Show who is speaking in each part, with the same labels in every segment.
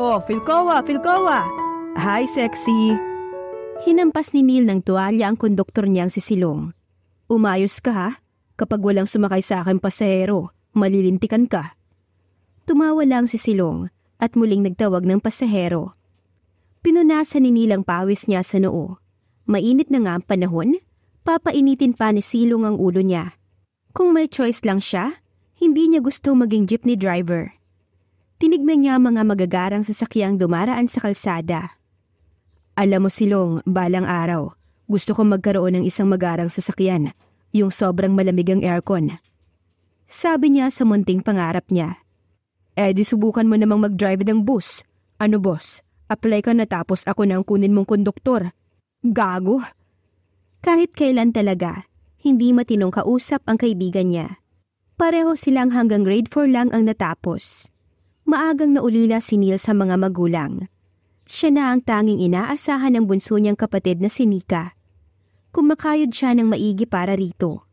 Speaker 1: Oh, Filcoa, ah, Filcoa! Ah. Hi, sexy! Hinampas ni Neil ng tuwalya ang konduktor niyang si Silong. Umayos ka ha? Kapag walang sumakay sa akin pasahero, malilintikan ka. Tumawa lang si Silong at muling nagtawag ng pasahero. Pinunasan ni Neil ang pawis niya sa noo. Mainit na nga ang panahon, papainitin pa ni Silong ang ulo niya. Kung may choice lang siya, hindi niya gusto maging jeepney driver tinignan niya mga magagarang sasakyang dumaraan sa kalsada. Alam mo silong, balang araw, gusto kong magkaroon ng isang magarang sasakyan, yung sobrang malamig ang aircon. Sabi niya sa munting pangarap niya. Eh di subukan mo namang mag-drive ng bus. Ano boss, apply ka na tapos ako nang kunin mong konduktor. Gago! Kahit kailan talaga, hindi matinong kausap ang kaibigan niya. Pareho silang hanggang grade 4 lang ang natapos maagang naulila si Neil sa mga magulang. Siya na ang tanging inaasahan ng bunso niyang kapatid na si Nika. Kumakayod siya ng maigi para rito.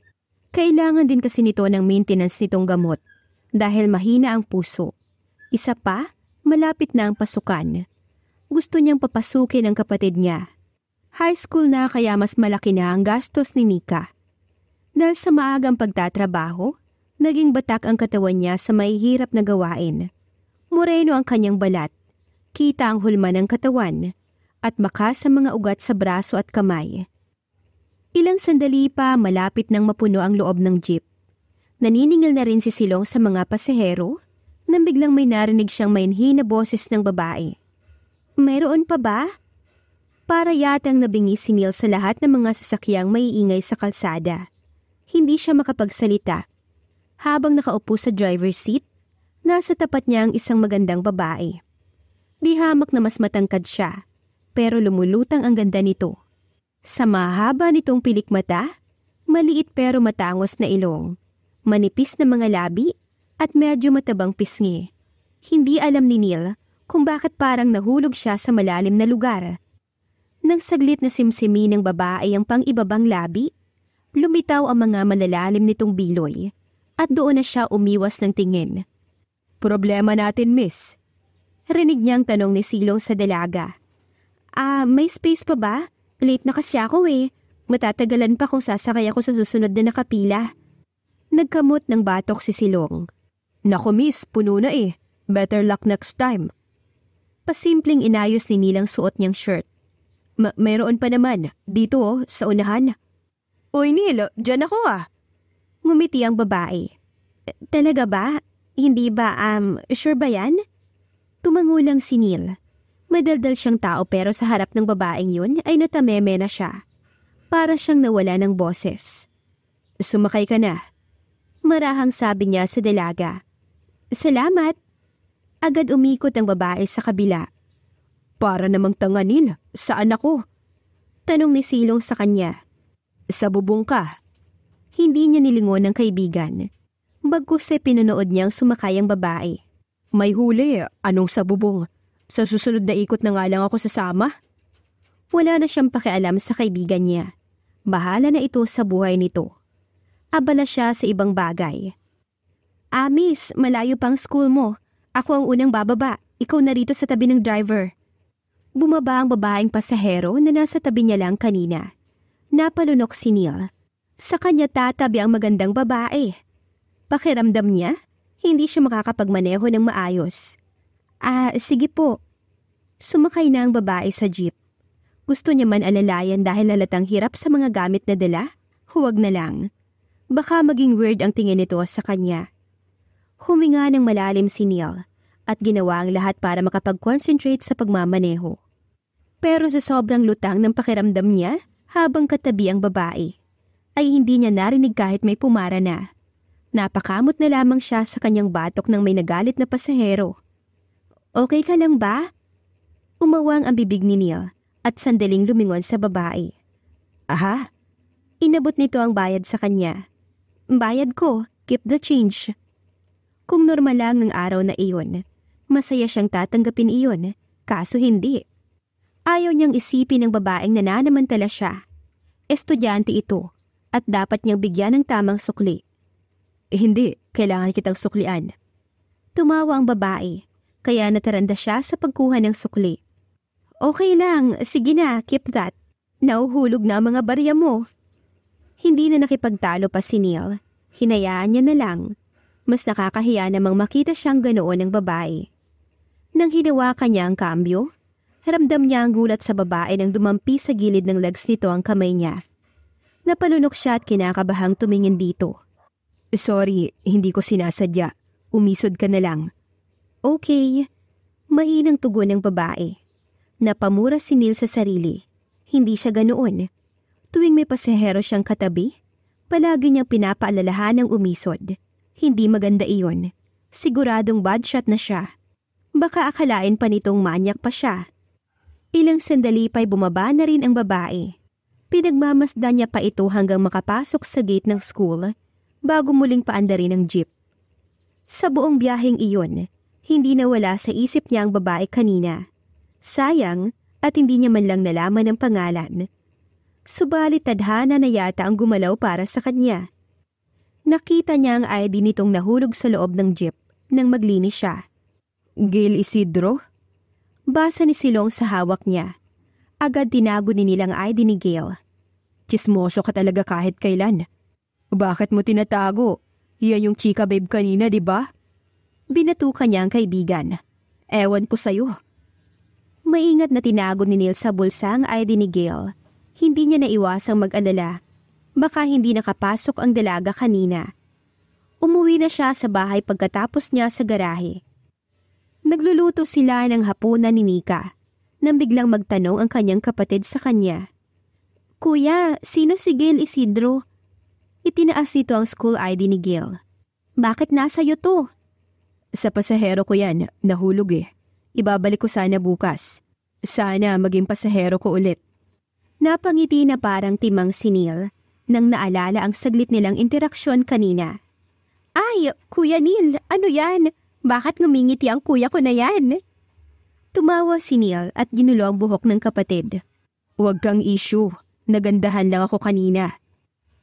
Speaker 1: Kailangan din kasi nito ng maintenance nitong gamot dahil mahina ang puso. Isa pa, malapit na ang pasukan. Gusto niyang papasukin ang kapatid niya. High school na kaya mas malaki na ang gastos ni Nika. Dahil sa maagang pagtatrabaho, naging batak ang katawan niya sa mahihirap na gawain. Moreno ang kanyang balat, kita ang hulma ng katawan, at makas sa mga ugat sa braso at kamay. Ilang sandali pa malapit nang mapuno ang loob ng jeep. Naniningil na rin si Silong sa mga pasahero nang biglang may narinig siyang mainhi na boses ng babae. Meron pa ba? Para ang nabingi si Neil sa lahat ng mga sasakyang may sa kalsada. Hindi siya makapagsalita. Habang nakaupo sa driver's seat, Nasa tapat niya ang isang magandang babae. Di hamak na mas matangkad siya, pero lumulutang ang ganda nito. Sa mahaba nitong pilik mata, maliit pero matangos na ilong, manipis na mga labi, at medyo matabang pisngi. Hindi alam ni Neil kung bakit parang nahulog siya sa malalim na lugar. Nang saglit na simsimi ng babae ang pang-ibabang labi, lumitaw ang mga malalalim nitong biloy at doon na siya umiwas ng tingin. Problema natin, miss. Rinig niyang tanong ni Silong sa dalaga. Ah, may space pa ba? Late na kasi ako eh. Matatagalan pa kung sasakay ako sa susunod na nakapila. Nagkamot ng batok si Silong. Nako miss, puno na eh. Better luck next time. Pasimpleng inayos ni Nilang suot niyang shirt. Ma mayroon pa naman, dito oh, sa unahan. Uy Nilo, dyan ako ah. Ngumiti ang babae. Eh, talaga ba? Hindi ba, um, sure ba yan? Tumango lang si Neil. Madaldal siyang tao pero sa harap ng babaeng yun ay natameme na siya. Para siyang nawala ng boses. Sumakay ka na. Marahang sabi niya sa dalaga. Salamat. Agad umikot ang babae sa kabila. Para namang tanganin, saan ako? Tanong ni Silong sa kanya. Sa bubong ka. Hindi niya nilingon ng kaibigan. Bagkus ay pinunood niya ang sumakayang babae. May huli, anong sabubong? Sa susunod na ikot na nga lang ako sasama? Wala na siyang pakialam sa kaibigan niya. Bahala na ito sa buhay nito. Abala siya sa ibang bagay. Ah, miss, malayo pang school mo. Ako ang unang bababa. Ikaw na rito sa tabi ng driver. Bumaba ang babaeng pasahero na nasa tabi niya lang kanina. Napalunok si Neil. Sa kanya tatabi ang magandang babae. Pakiramdam niya, hindi siya makakapagmaneho ng maayos. Ah, sige po. Sumakay na ang babae sa jeep. Gusto niya man alalayan dahil halatang hirap sa mga gamit na dala, huwag na lang. Baka maging weird ang tingin nito sa kanya. Huminga ng malalim si Neil at ginawa ang lahat para makapag-concentrate sa pagmamaneho. Pero sa sobrang lutang ng pakiramdam niya habang katabi ang babae, ay hindi niya narinig kahit may pumara na. Napakamot na lamang siya sa kanyang batok ng may nagalit na pasahero. Okay ka lang ba? Umawang ang bibig ni Neil at sandaling lumingon sa babae. Aha! Inabot nito ang bayad sa kanya. Bayad ko, keep the change. Kung normal lang ang araw na iyon, masaya siyang tatanggapin iyon, kaso hindi. Ayaw niyang isipin ng babaeng nananamantala siya. Estudyante ito at dapat niyang bigyan ng tamang suklit. Hindi, kailangan kitang suklian. Tumawa ang babae, kaya nataranda siya sa pagkuha ng sukli. Okay lang, sige na, keep that. Nauhulog na ang mga barya mo. Hindi na nakipagtalo pa si Neil. Hinayaan niya na lang. Mas nakakahiya namang makita siyang ganoon ng babae. Nang hinawakan niya ang kambyo, ramdam niya ang gulat sa babae nang dumampi sa gilid ng legs nito ang kamay niya. Napalunok siya at kinakabahang tumingin dito. Sorry, hindi ko sinasadya. Umisod ka na lang. Okay. Mahinang tugon ng babae. Napamura si Neil sa sarili. Hindi siya ganoon. Tuwing may pasahero siyang katabi, palagi niyang pinapaalalahan ng umisod. Hindi maganda iyon. Siguradong bad shot na siya. Baka akalain pa nitong manyak pa siya. Ilang sandali pa'y bumaba na rin ang babae. Pinagmamasdan niya pa ito hanggang makapasok sa gate ng school bago muling paandarin ang jeep. Sa buong biyaheng iyon, hindi nawala sa isip niya ang babae kanina. Sayang at hindi niya man lang nalaman ang pangalan. Subalit tadhana na yata ang gumalaw para sa kanya. Nakita niya ang ID nitong nahulog sa loob ng jeep nang maglinis siya. Gil Isidro? Basa ni Silong sa hawak niya. Agad tinago ni nilang ID ni Gail. Chismoso ka talaga kahit kailan. Bakit mo tinatago? Iyan yung chika babe kanina, di ba? Binatuka niya ang kaibigan. Ewan ko sa'yo. Maingat na tinago ni Neil sa bulsa ang ID ni Gail. Hindi niya naiwasang mag-alala. Baka hindi nakapasok ang dalaga kanina. Umuwi na siya sa bahay pagkatapos niya sa garahe. Nagluluto sila ng hapunan ni Nika nang biglang magtanong ang kanyang kapatid sa kanya. Kuya, sino si Gail Isidro? Itinaas nito ang school ID ni Gil. Bakit nasa iyo to? Sa pasahero ko yan, nahulog eh. Ibabalik ko sana bukas. Sana maging pasahero ko ulit. Napangiti na parang timang si Neil nang naalala ang saglit nilang interaksyon kanina. Ay, Kuya Neil, ano yan? Bakit ngumingiti ang kuya ko na yan? Tumawa si Neil at ginulo ang buhok ng kapatid. Huwag kang issue. Nagandahan lang ako kanina.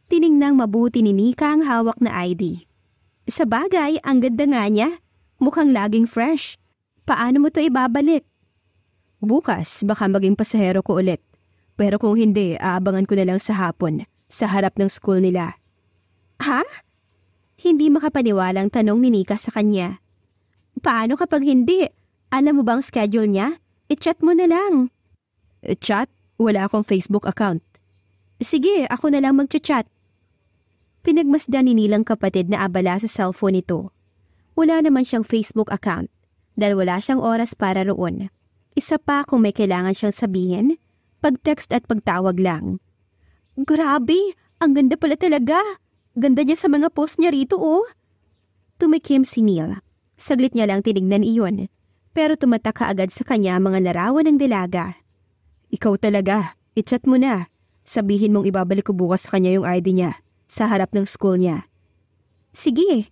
Speaker 1: Tiningnang mabuti ni Nika ang hawak na ID. Sa bagay, ang ganda nga niya. Mukhang laging fresh. Paano mo to ibabalik? Bukas, baka maging pasahero ko ulit. Pero kung hindi, aabangan ko na lang sa hapon, sa harap ng school nila. Ha? Hindi makapaniwalang tanong ni Nika sa kanya. Paano kapag hindi? Alam mo bang schedule niya? I-chat mo na lang. Chat? Wala akong Facebook account. Sige, ako na lang magchat-chat. Pinagmasdan ni nilang kapatid na abala sa cellphone nito. Wala naman siyang Facebook account dahil wala siyang oras para roon. Isa pa kung may kailangan siyang sabihin, pag-text at pagtawag lang. Grabe! Ang ganda pala talaga! Ganda niya sa mga post niya rito oh! Tumikim si Neil. Saglit niya lang tinignan iyon. Pero tumataka agad sa kanya mga larawan ng dalaga. Ikaw talaga, i-chat mo na. Sabihin mong ibabalik ko bukas sa kanya yung ID niya sa harap ng school niya. Sige.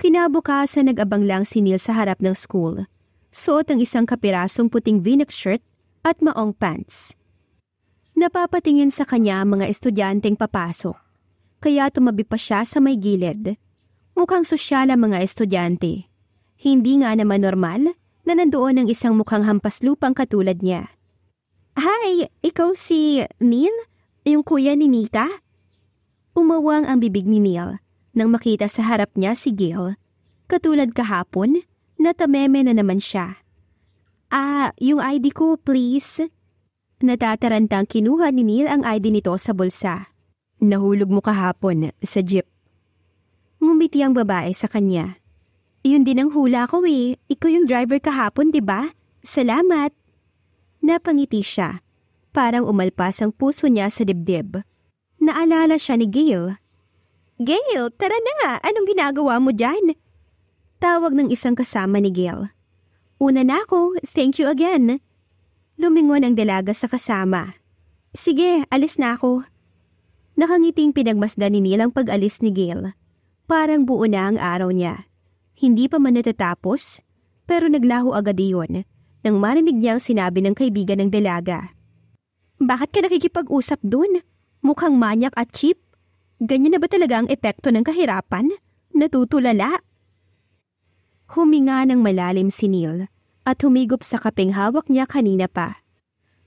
Speaker 1: Kinabukasan nag-abang lang si Neil sa harap ng school. Suot ang isang kapirasong puting v neck shirt at maong pants. Napapatingin sa kanya ang mga estudyanteng papasok. Kaya tumabi pa siya sa may gilid. Mukhang sosyal ang mga estudyante. Hindi nga naman normal na nandoon ang isang mukhang hampas lupang katulad niya. Hi, ikaw si Neil? Yung kuya ni Nika? Umawang ang bibig ni Neil nang makita sa harap niya si Gail. Katulad kahapon, natameme na naman siya. Ah, yung ID ko, please. Natatarantang kinuha ni Neil ang ID nito sa bulsa. Nahulog mo kahapon sa jeep. Ngumiti ang babae sa kanya. Yun din ang hula ko eh. Ikaw yung driver kahapon, di ba? Salamat. Napangiti siya. Parang umalpas ang puso niya sa dibdib. Naalala siya ni Gail. Gail, tara na! Anong ginagawa mo dyan? Tawag ng isang kasama ni Gail. Una na ako, thank you again. Lumingon ang dalaga sa kasama. Sige, alis na ako. Nakangiting pinagmasdan ni Neil ang pag-alis ni Gail. Parang buo na ang araw niya. Hindi pa man natatapos, pero naglaho agad iyon nang marinig niya ang sinabi ng kaibigan ng dalaga. Bakit ka nakikipag-usap doon? Mukhang manyak at cheap. Ganyan na ba talaga ang epekto ng kahirapan? Natutulala. Huminga ng malalim si Neil at humigop sa kaping hawak niya kanina pa.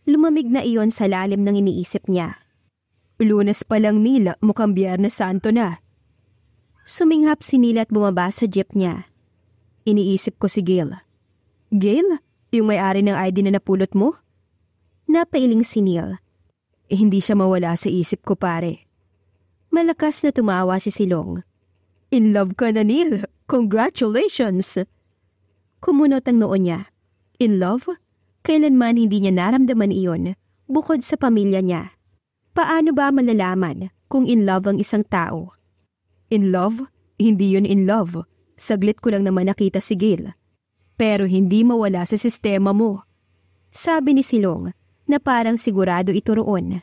Speaker 1: Lumamig na iyon sa lalim ng iniisip niya. Lunas pa lang Neil, mukhang biyernes santo na. Suminghap si Neil at bumaba sa jeep niya. Iniisip ko si Gail. Gail, yung may-ari ng ID na napulot mo? Napailing si Neil eh, hindi siya mawala sa isip ko pare. Malakas na tumawa si Silong. In love ka na Neil! Congratulations! Kumunot ang noon niya. In love? Kailanman hindi niya naramdaman iyon bukod sa pamilya niya. Paano ba malalaman kung in love ang isang tao? In love? Hindi yun in love. Saglit ko lang naman nakita si Gil. Pero hindi mawala sa sistema mo. Sabi ni Silong na parang sigurado ito roon.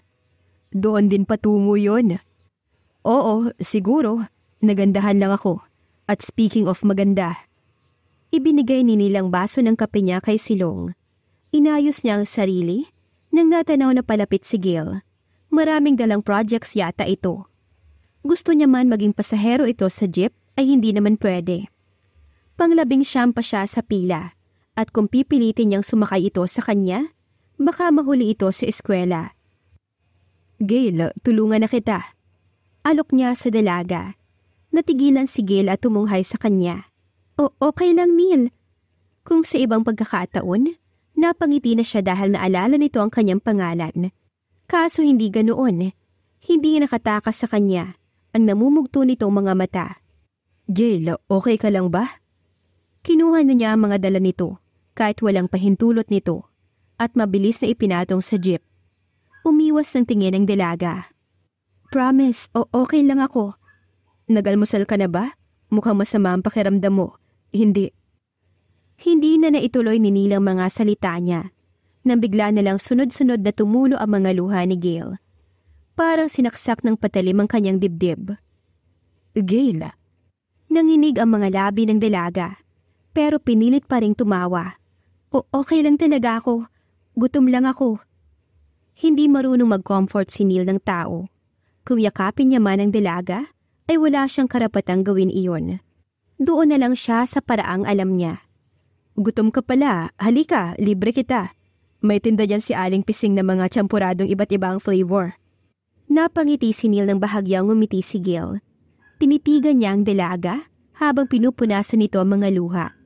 Speaker 1: Doon din patungo yon. Oo, siguro. Nagandahan lang ako. At speaking of maganda, ibinigay ni nilang baso ng kape niya kay Silong. Inayos niya ang sarili nang natanaw na palapit si Gil. Maraming dalang projects yata ito. Gusto niya man maging pasahero ito sa jeep ay hindi naman pwede. Panglabing siyam pa siya sa pila at kung pipilitin niyang sumakay ito sa kanya, Baka mahuli ito sa eskwela. Gail, tulungan na kita. Alok niya sa dalaga. Natigilan si Gail at tumunghay sa kanya. O okay lang, Neil. Kung sa ibang pagkakataon, napangiti na siya dahil naalala nito ang kanyang pangalan. Kaso hindi ganoon. Hindi nakatakas sa kanya ang namumugto nitong mga mata. Gail, okay ka lang ba? Kinuha na niya ang mga dala nito kahit walang pahintulot nito at mabilis na ipinatong sa jeep. Umiwas ng tingin ng dalaga. Promise, o okay lang ako. Nagalmusal ka na ba? Mukhang masama ang pakiramdam mo. Hindi. Hindi na naituloy ni Neil ang mga salita niya. Nang bigla na lang sunod-sunod na tumulo ang mga luha ni Gail. Parang sinaksak ng patalim ang kanyang dibdib. Gail! Nanginig ang mga labi ng dalaga. Pero pinilit pa ring tumawa. O okay lang talaga ako. Gutom lang ako. Hindi marunong mag-comfort si Neil ng tao. Kung yakapin niya man ang dalaga, ay wala siyang karapatang gawin iyon. Doon na lang siya sa paraang alam niya. Gutom ka pala, halika, libre kita. May tinda dyan si Aling Pising ng mga champuradong iba't ibang flavor. Napangiti si Neil ng bahagyang umiti si Gil. Tinitigan niya ang dalaga habang pinupunasan nito ang mga luha.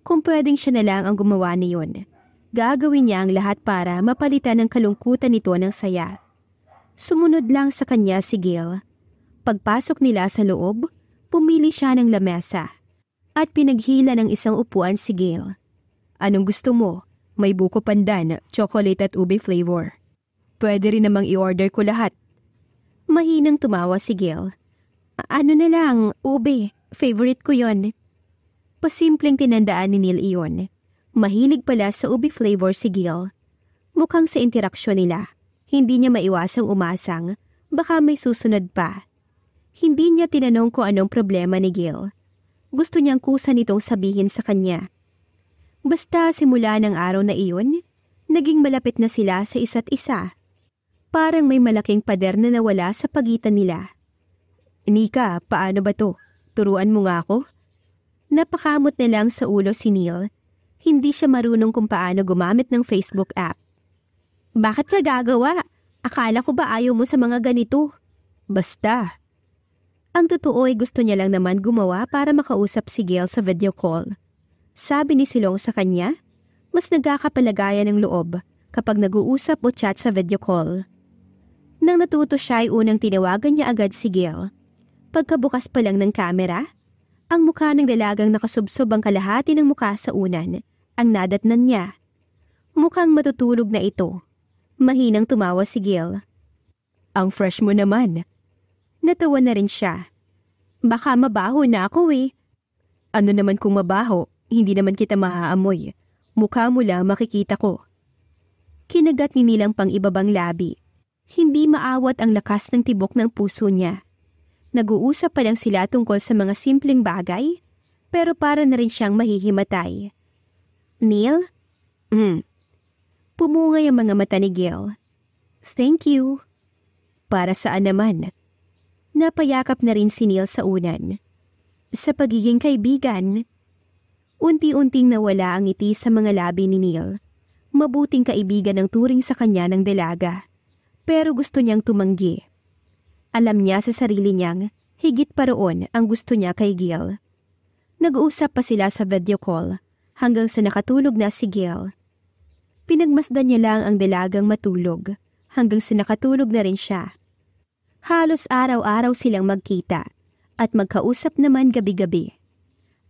Speaker 1: Kung pwedeng siya na lang ang gumawa niyon. Gagawin niya ang lahat para mapalitan ang kalungkutan nito ng saya. Sumunod lang sa kanya si Gil. Pagpasok nila sa loob, pumili siya ng lamesa at pinaghila ng isang upuan si Gil. Anong gusto mo? May buko pandan, chocolate at ube flavor. Pwede rin namang i-order ko lahat. Mahinang tumawa si Gil. Ano na lang, ube. Favorite ko yon. Pasimpleng tinandaan ni Neil iyon. Mahilig pala sa ubi flavor si Gil. Mukhang sa interaksyon nila, hindi niya maiwasang umasang, baka may susunod pa. Hindi niya tinanong kung anong problema ni Gil. Gusto niyang kusa nitong sabihin sa kanya. Basta simula ng araw na iyon, naging malapit na sila sa isa't isa. Parang may malaking pader na nawala sa pagitan nila. Nika, paano ba to? Turuan mo nga ako? Napakamot na lang sa ulo si Neil hindi siya marunong kung paano gumamit ng Facebook app. Bakit ka gagawa? Akala ko ba ayaw mo sa mga ganito? Basta. Ang totoo ay gusto niya lang naman gumawa para makausap si Gail sa video call. Sabi ni Silong sa kanya, mas nagkakapalagayan ng loob kapag nag-uusap o chat sa video call. Nang natuto siya ay unang tinawagan niya agad si Gail. Pagkabukas pa lang ng kamera, ang mukha ng dalagang nakasubsob ang kalahati ng mukha sa unan ang nadatnan niya. Mukhang matutulog na ito. Mahinang tumawa si Gil. Ang fresh mo naman. Natawa na rin siya. Baka mabaho na ako eh. Ano naman kung mabaho, hindi naman kita maaamoy. Mukha mo lang makikita ko. Kinagat ni Nilang pang ibabang labi. Hindi maawat ang lakas ng tibok ng puso niya. Nag-uusap pa lang sila tungkol sa mga simpleng bagay, pero para na rin siyang mahihimatay. Neil? Hmm. Pumungay ang mga mata ni Gil. Thank you. Para saan naman? Napayakap na rin si Neil sa unan. Sa pagiging kaibigan. Unti-unting nawala ang ngiti sa mga labi ni Neil. Mabuting kaibigan ang turing sa kanya ng dalaga. Pero gusto niyang tumanggi. Alam niya sa sarili niyang higit pa roon ang gusto niya kay Gil. Nag-uusap pa sila sa video call hanggang sa nakatulog na si Gail. Pinagmasdan niya lang ang dalagang matulog hanggang sa nakatulog na rin siya. Halos araw-araw silang magkita at magkausap naman gabi-gabi.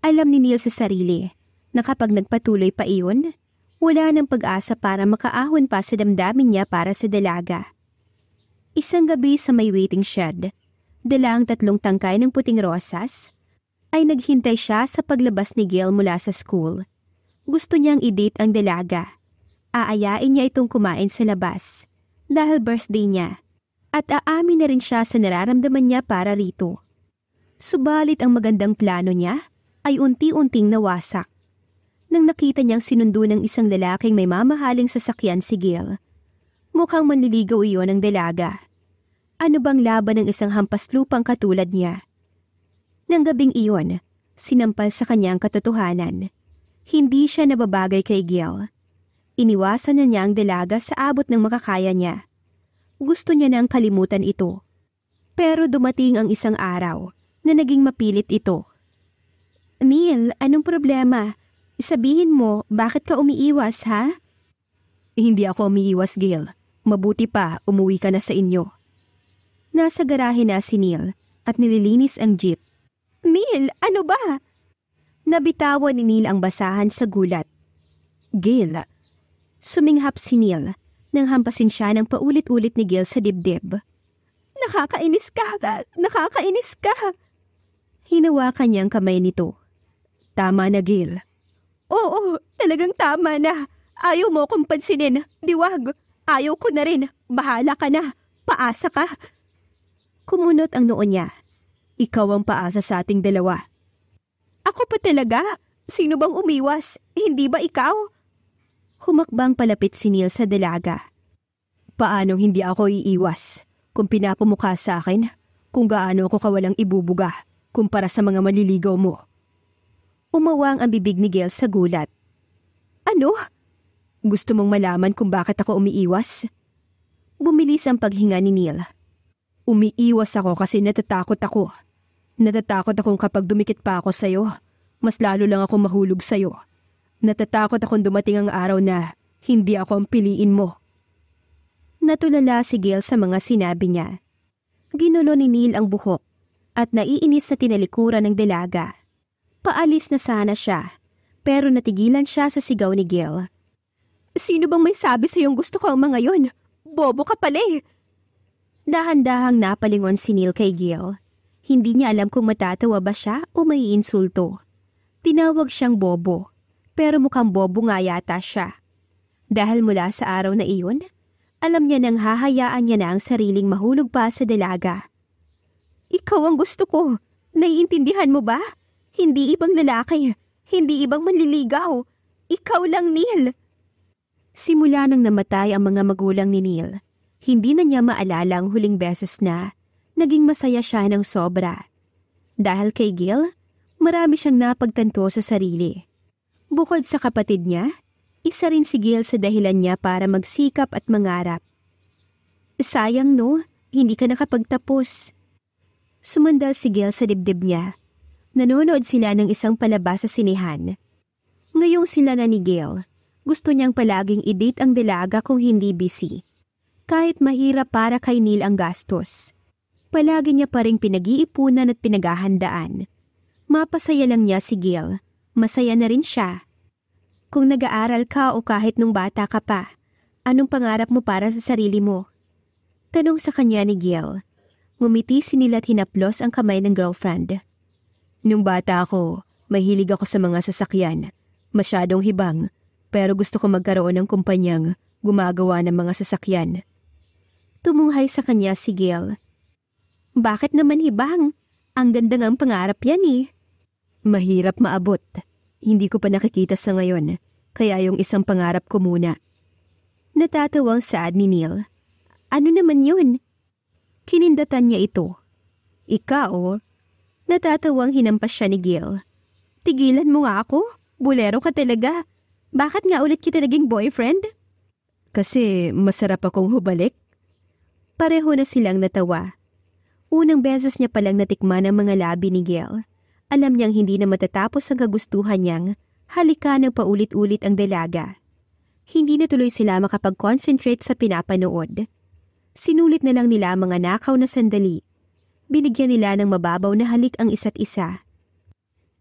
Speaker 1: Alam ni Neil sa sarili na kapag nagpatuloy pa iyon, wala nang pag-asa para makaahon pa sa damdamin niya para sa dalaga. Isang gabi sa may waiting shed, dala ang tatlong tangkay ng puting rosas, ay naghintay siya sa paglabas ni Gail mula sa school gusto niyang i-date ang dalaga. Aayain niya itong kumain sa labas dahil birthday niya at aamin na rin siya sa nararamdaman niya para rito. Subalit ang magandang plano niya ay unti-unting nawasak. Nang nakita niyang sinundo ng isang lalaking may mamahaling sasakyan si Gil. Mukhang manliligaw iyon ng dalaga. Ano bang laban ng isang hampas lupang katulad niya? Nang gabing iyon, sinampal sa kanyang katotohanan. Hindi siya nababagay kay Gil. Iniwasan na niya ang dalaga sa abot ng makakaya niya. Gusto niya nang kalimutan ito. Pero dumating ang isang araw na naging mapilit ito. Neil, anong problema? Sabihin mo, bakit ka umiiwas, ha? Hindi ako umiiwas, Gail. Mabuti pa, umuwi ka na sa inyo. Nasa garahe na si Neil at nililinis ang jeep. Neil, ano ba? Nabitawan ni Neil ang basahan sa gulat. Gil. Suminghap si Neil nang hampasin siya ng paulit-ulit ni Gil sa dibdib. Nakakainis ka! Nakakainis ka! Hinawakan niya ang kamay nito. Tama na, Gil. Oo, talagang tama na. Ayaw mo kong pansinin, diwag. Ayaw ko na rin. Bahala ka na. Paasa ka. Kumunot ang noon niya. Ikaw ang paasa sa ating dalawa. Ako pa talaga? Sino bang umiwas? Hindi ba ikaw? Humakbang palapit si Neil sa dalaga. Paanong hindi ako iiwas? Kung pinapamukha sa akin, kung gaano ako kawalang ibubuga, kumpara sa mga maliligaw mo. Umawang ang bibig ni Gail sa gulat. Ano? Gusto mong malaman kung bakit ako umiiwas? Bumilis ang paghinga ni Neil. Umiiwas ako kasi natatakot ako. Natatakot akong kapag dumikit pa ako sa'yo, mas lalo lang ako mahulog sa'yo. Natatakot akong dumating ang araw na hindi ako ang piliin mo. Natulala si Gail sa mga sinabi niya. Ginulo ni Neil ang buhok at naiinis sa tinalikuran ng dalaga. Paalis na sana siya, pero natigilan siya sa sigaw ni Gail. Sino bang may sabi sa yung gusto ko ang mga yon? Bobo ka pala eh! Dahan-dahang napalingon si Neil kay Gail hindi niya alam kung matatawa ba siya o may insulto. Tinawag siyang bobo, pero mukhang bobo nga yata siya. Dahil mula sa araw na iyon, alam niya nang hahayaan niya na ang sariling mahulog pa sa dalaga. Ikaw ang gusto ko. Naiintindihan mo ba? Hindi ibang lalaki. Hindi ibang manliligaw. Ikaw lang, Neil. Simula nang namatay ang mga magulang ni Neil, hindi na niya maalala ang huling beses na naging masaya siya ng sobra. Dahil kay Gil, marami siyang napagtanto sa sarili. Bukod sa kapatid niya, isa rin si Gil sa dahilan niya para magsikap at mangarap. Sayang no, hindi ka nakapagtapos. Sumandal si Gil sa dibdib niya. Nanonood sila ng isang palabas sa sinihan. Ngayong sila na ni Gil, gusto niyang palaging i-date ang dalaga kung hindi busy. Kahit mahirap para kay Neil ang gastos palagi niya pa rin pinag-iipunan at pinaghahandaan. Mapasaya lang niya si Gil. Masaya na rin siya. Kung nag-aaral ka o kahit nung bata ka pa, anong pangarap mo para sa sarili mo? Tanong sa kanya ni Gil. Ngumiti sinilat hinaplos ang kamay ng girlfriend. Nung bata ako, mahilig ako sa mga sasakyan. Masyadong hibang, pero gusto ko magkaroon ng kumpanyang gumagawa ng mga sasakyan. Tumunghay sa kanya si Gail. Bakit naman ibang? Ang ganda ng pangarap yan eh. Mahirap maabot. Hindi ko pa nakikita sa ngayon, kaya yung isang pangarap ko muna. Natatawang saad ni Neil. Ano naman yun? Kinindatan niya ito. Ikaw, oh. Natatawang hinampas siya ni Gil. Tigilan mo nga ako? Bulero ka talaga. Bakit nga ulit kita naging boyfriend? Kasi masarap akong hubalik. Pareho na silang natawa. Unang beses niya palang natikman ang mga labi ni Gail. Alam niyang hindi na matatapos ang kagustuhan niyang halika ng paulit-ulit ang dalaga. Hindi na tuloy sila makapag-concentrate sa pinapanood. Sinulit na lang nila mga nakaw na sandali. Binigyan nila ng mababaw na halik ang isa't isa.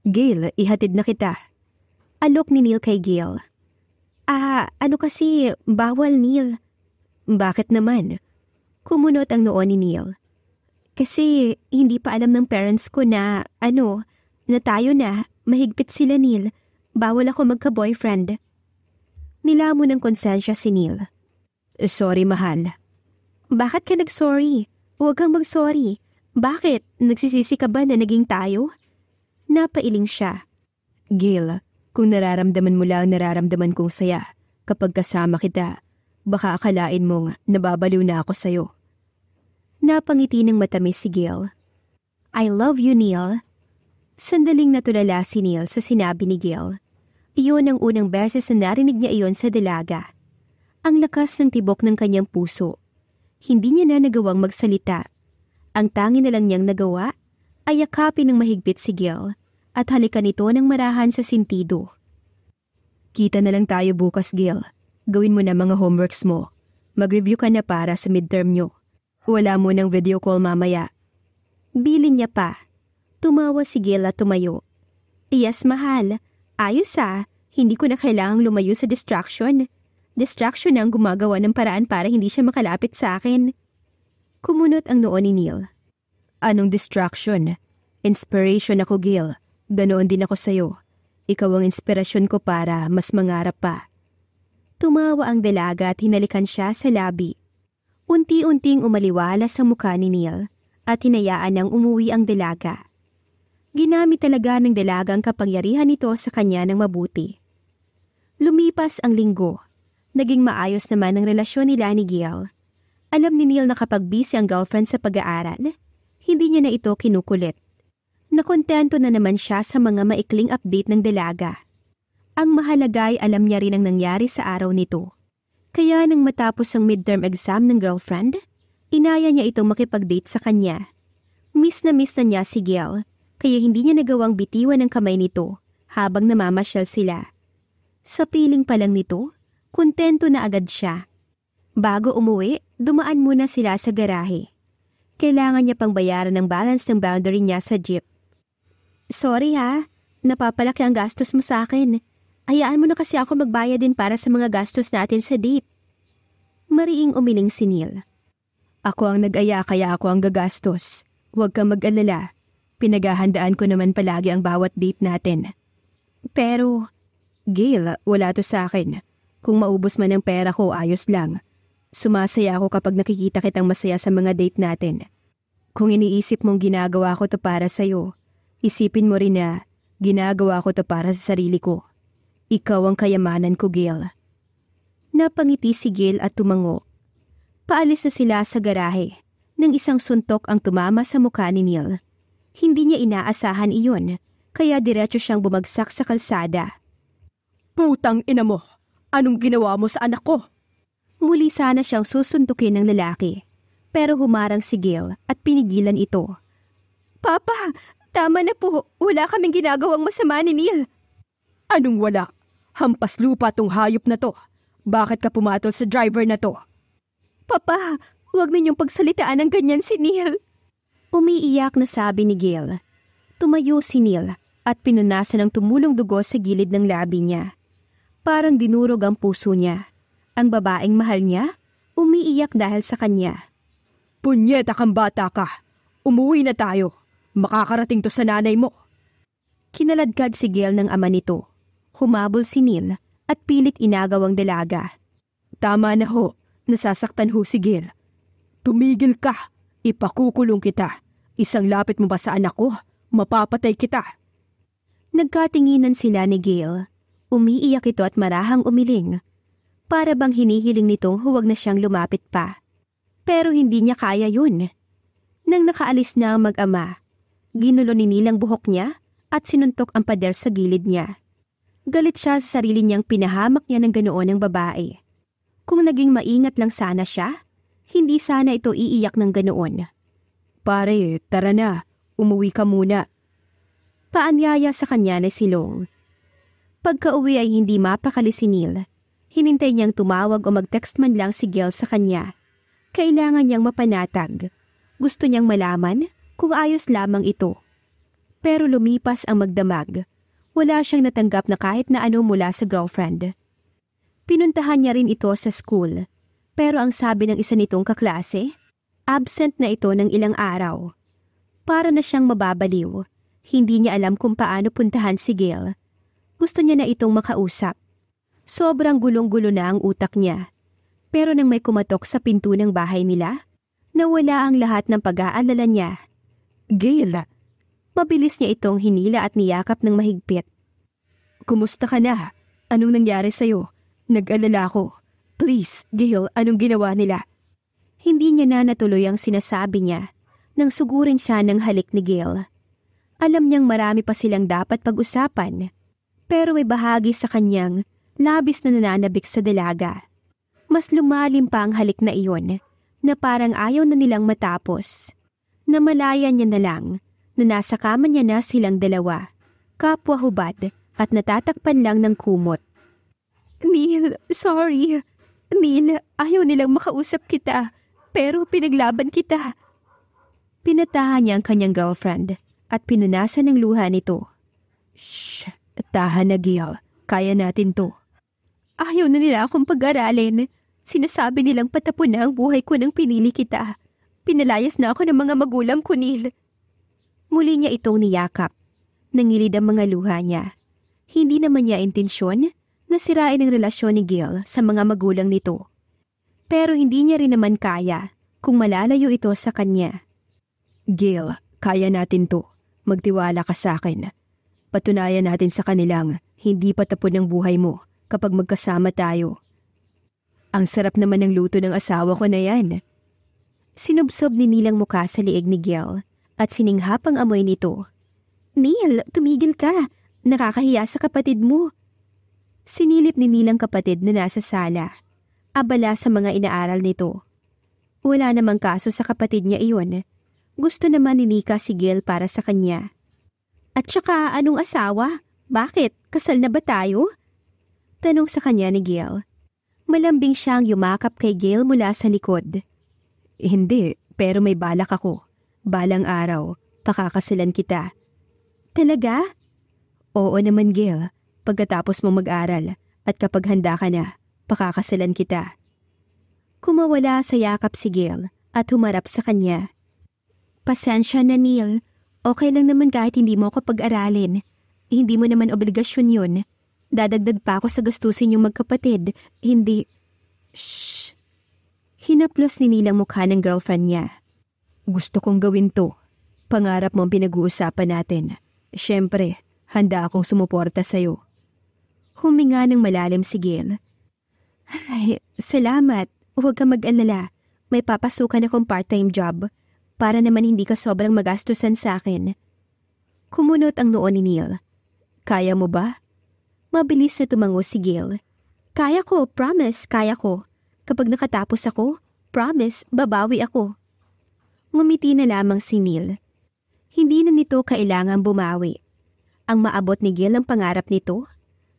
Speaker 1: Gail, ihatid na kita. Alok ni Neil kay Gail. Ah, ano kasi, bawal Neil. Bakit naman? Kumunot ang noon ni Neil. Kasi hindi pa alam ng parents ko na, ano, na tayo na, mahigpit sila Neil. Bawal ako magka-boyfriend. Nilamo ng konsensya si Neil. Eh, sorry, mahal. Bakit ka nag-sorry? Huwag kang mag-sorry. Bakit? Nagsisisi ka ba na naging tayo? Napailing siya. Gil, kung nararamdaman mo lang nararamdaman kong saya kapag kasama kita, baka akalain mong nababaliw na ako sa'yo. Napangiti ng matamis si Gil. I love you, Neil. Sandaling natulala si Neil sa sinabi ni Gil. Iyon ang unang beses na narinig niya iyon sa dalaga. Ang lakas ng tibok ng kanyang puso. Hindi niya na nagawang magsalita. Ang tangi na lang niyang nagawa ay yakapin ng mahigpit si Gil at halikan ito ng marahan sa sintido. Kita na lang tayo bukas, Gil. Gawin mo na mga homeworks mo. Mag-review ka na para sa midterm nyo. Wala mo ng video call mamaya. Bilin niya pa. Tumawa si Gil at tumayo. Yes, mahal. Ayos ah. Hindi ko na kailangang lumayo sa distraction. Distraction ang gumagawa ng paraan para hindi siya makalapit sa akin. Kumunot ang noon ni Neil. Anong distraction? Inspiration ako, Gil. Ganoon din ako sa'yo. Ikaw ang inspirasyon ko para mas mangarap pa. Tumawa ang dalaga at hinalikan siya sa labi. Unti-unting umaliwala sa mukha ni Neil at hinayaan nang umuwi ang dalaga. Ginamit talaga ng dalaga ang kapangyarihan nito sa kanya ng mabuti. Lumipas ang linggo. Naging maayos naman ang relasyon nila ni Gail. Alam ni Neil na kapag busy ang girlfriend sa pag-aaral, hindi niya na ito kinukulit. Nakontento na naman siya sa mga maikling update ng dalaga. Ang mahalaga ay alam niya rin ang nangyari sa araw nito. Kaya nang matapos ang midterm exam ng girlfriend, inaya niya itong makipag-date sa kanya. Miss na miss na niya si Gail, kaya hindi niya nagawang bitiwan ang kamay nito habang namamasyal sila. Sa piling pa lang nito, kontento na agad siya. Bago umuwi, dumaan muna sila sa garahe. Kailangan niya pang bayaran ng balance ng boundary niya sa jeep. Sorry ha, napapalaki ang gastos mo sa akin. Hayaan mo na kasi ako magbayad din para sa mga gastos natin sa date. Mariing umiling si Neil. Ako ang nag-aya kaya ako ang gagastos. Huwag kang mag-alala. Pinaghahandaan ko naman palagi ang bawat date natin. Pero, Gail, wala to sa akin. Kung maubos man ang pera ko, ayos lang. Sumasaya ako kapag nakikita kitang masaya sa mga date natin. Kung iniisip mong ginagawa ko to para sa'yo, isipin mo rin na ginagawa ko to para sa sarili ko. Ikaw ang kayamanan ko, Gil. Napangiti si Gail at tumango. Paalis na sila sa garahe nang isang suntok ang tumama sa mukha ni Neil. Hindi niya inaasahan iyon, kaya diretso siyang bumagsak sa kalsada. Putang ina mo! Anong ginawa mo sa anak ko? Muli sana siyang susuntukin ng lalaki. Pero humarang si Gil at pinigilan ito. Papa, tama na po. Wala kaming ginagawang masama ni Neil. Anong wala? Hampas lupa tong hayop na to. Bakit ka pumatol sa driver na to? Papa, huwag ninyong pagsalitaan ng ganyan si Neil. Umiiyak na sabi ni Gail. Tumayo si Neil at pinunasan ang tumulong dugo sa gilid ng labi niya. Parang dinurog ang puso niya. Ang babaeng mahal niya, umiiyak dahil sa kanya. Punyeta kang bata ka! Umuwi na tayo! Makakarating to sa nanay mo! Kinaladkad si Gail ng ama nito. Humabol si Neil at pilit inagaw ang dalaga. Tama na ho, nasasaktan ho si Gil. Tumigil ka, ipakukulong kita. Isang lapit mo pa sa anak ko? Mapapatay kita. Nagkatinginan sila ni Gil. Umiiyak ito at marahang umiling. Para bang hinihiling nitong huwag na siyang lumapit pa. Pero hindi niya kaya yun. Nang nakaalis na ang mag-ama, ginulo ni Neil ang buhok niya at sinuntok ang pader sa gilid niya. Galit siya sa sarili niyang pinahamak niya ng ganoon ang babae. Kung naging maingat lang sana siya, hindi sana ito iiyak ng ganoon. Pare, tara na. Umuwi ka muna. Paanyaya sa kanya ni si Long. Pagka-uwi ay hindi mapakali si Neil. Hinintay niyang tumawag o mag-text man lang si Gail sa kanya. Kailangan niyang mapanatag. Gusto niyang malaman kung ayos lamang ito. Pero lumipas ang magdamag wala siyang natanggap na kahit na ano mula sa girlfriend. Pinuntahan niya rin ito sa school, pero ang sabi ng isa nitong kaklase, absent na ito ng ilang araw. Para na siyang mababaliw, hindi niya alam kung paano puntahan si Gail. Gusto niya na itong makausap. Sobrang gulong-gulo na ang utak niya. Pero nang may kumatok sa pinto ng bahay nila, nawala ang lahat ng pag-aalala niya. Gail, Mabilis niya itong hinila at niyakap ng mahigpit. Kumusta ka na? Anong nangyari sa'yo? Nag-alala ako. Please, Gail, anong ginawa nila? Hindi niya na natuloy ang sinasabi niya nang sugurin siya ng halik ni Gail. Alam niyang marami pa silang dapat pag-usapan pero may bahagi sa kanyang labis na nananabik sa dalaga. Mas lumalim pa ang halik na iyon na parang ayaw na nilang matapos. Namalaya niya na lang na nasa kama niya na silang dalawa, kapwa hubad at natatakpan lang ng kumot. Neil, sorry. Neil, ayaw nilang makausap kita, pero pinaglaban kita. Pinatahan niya ang kanyang girlfriend at pinunasan ng luha nito. Shh! Tahan na, Gil. Kaya natin to. Ayaw na nila akong pag-aralin. Sinasabi nilang patapon na ang buhay ko nang pinili kita. Pinalayas na ako ng mga magulang ko, Neil. Muli niya itong niyakap. Nangilid ang mga luha niya. Hindi naman niya intensyon na sirain ang relasyon ni Gil sa mga magulang nito. Pero hindi niya rin naman kaya kung malalayo ito sa kanya. Gil, kaya natin to. Magtiwala ka sa akin. Patunayan natin sa kanilang hindi pa tapon ang buhay mo kapag magkasama tayo. Ang sarap naman ng luto ng asawa ko na yan. Sinubsob ni Nilang mukha sa liig ni Gil at sininghap ang amoy nito. Neil, tumigil ka. Nakakahiya sa kapatid mo. Sinilip ni Neil ang kapatid na nasa sala. Abala sa mga inaaral nito. Wala namang kaso sa kapatid niya iyon. Gusto naman ni Nika si Gil para sa kanya. At saka anong asawa? Bakit? Kasal na ba tayo? Tanong sa kanya ni Gil. Malambing siyang yumakap kay Gil mula sa likod. Hindi, pero may balak ako. Balang araw, pakakasalan kita. Talaga? Oo naman, Gail. Pagkatapos mo mag-aral at kapag handa ka na, pakakasalan kita. Kumawala sa yakap si Gail at humarap sa kanya. Pasensya na, Neil. Okay lang naman kahit hindi mo ako pag-aralin. Hindi mo naman obligasyon yun. Dadagdag pa ako sa gastusin yung magkapatid. Hindi... Shh! Hinaplos ni Neil ang mukha ng girlfriend niya. Gusto kong gawin to. Pangarap mo ang pinag-uusapan natin. Siyempre, handa akong sumuporta sa'yo. Huminga ng malalim si Gail. Ay, salamat. Huwag kang mag-alala. May papasukan akong part-time job para naman hindi ka sobrang magastusan sa akin. Kumunot ang noon ni Neil. Kaya mo ba? Mabilis na tumango si Gail. Kaya ko, promise, kaya ko. Kapag nakatapos ako, promise, babawi ako. Ngumiti na lamang si Neil. Hindi na nito kailangang bumawi. Ang maabot ni Gil ang pangarap nito,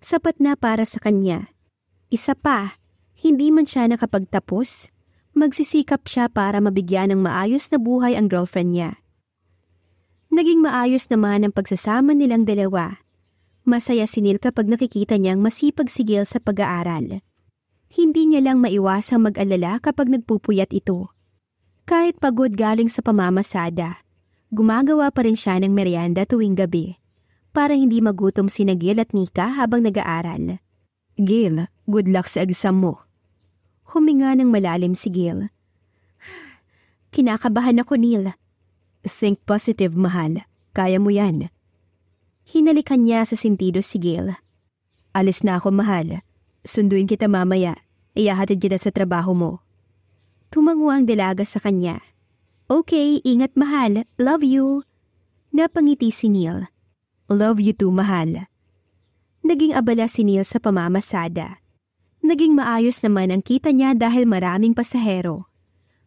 Speaker 1: sapat na para sa kanya. Isa pa, hindi man siya nakapagtapos, magsisikap siya para mabigyan ng maayos na buhay ang girlfriend niya. Naging maayos naman ang pagsasama nilang dalawa. Masaya si Neil kapag nakikita niyang masipag si Gil sa pag-aaral. Hindi niya lang maiwasang mag-alala kapag nagpupuyat ito. Kahit pagod galing sa pamamasada, gumagawa pa rin siya ng merienda tuwing gabi para hindi magutom si Gil at Nika habang nag-aaral. Gil, good luck sa exam mo. Huminga ng malalim si Gil. Kinakabahan ako, Neil. Think positive, mahal. Kaya mo yan. Hinalikan niya sa sintido si Gil. Alis na ako, mahal. Sunduin kita mamaya. Iyahatid kita sa trabaho mo. Tumango ang dalaga sa kanya. Okay, ingat mahal. Love you. Napangiti si Neil. Love you too, mahal. Naging abala si Neil sa pamamasada. Naging maayos naman ang kita niya dahil maraming pasahero.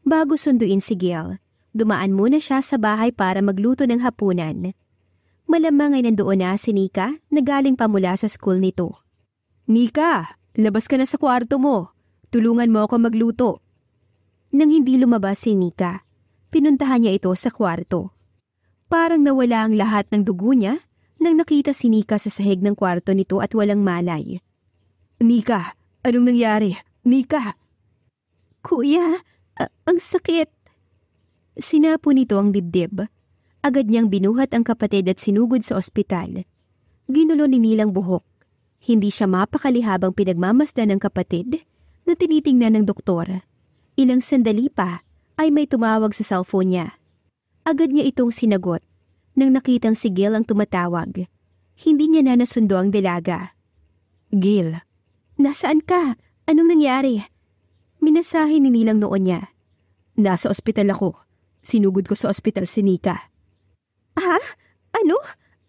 Speaker 1: Bago sunduin si Gil, dumaan muna siya sa bahay para magluto ng hapunan. Malamang ay nandoon na si Nika na galing pa mula sa school nito. Nika, labas ka na sa kwarto mo. Tulungan mo ako magluto. Nang hindi lumabas si Nika, pinuntahan niya ito sa kwarto. Parang nawala ang lahat ng dugo niya nang nakita si Nika sa sahig ng kwarto nito at walang malay. Nika, anong nangyari? Nika! Kuya, uh, ang sakit! Sinapo nito ang dibdib. Agad niyang binuhat ang kapatid at sinugod sa ospital. Ginulo ni Nilang buhok. Hindi siya mapakali habang pinagmamasdan ng kapatid na tinitingnan ng doktor. Ilang sandali pa ay may tumawag sa cellphone niya. Agad niya itong sinagot nang nakitang si Gil ang tumatawag. Hindi niya na nasundo ang dalaga. Gil, nasaan ka? Anong nangyari? Minasahe ni Nilang noon niya. Nasa ospital ako. Sinugod ko sa ospital si Nika. Ha? Ah? Ano?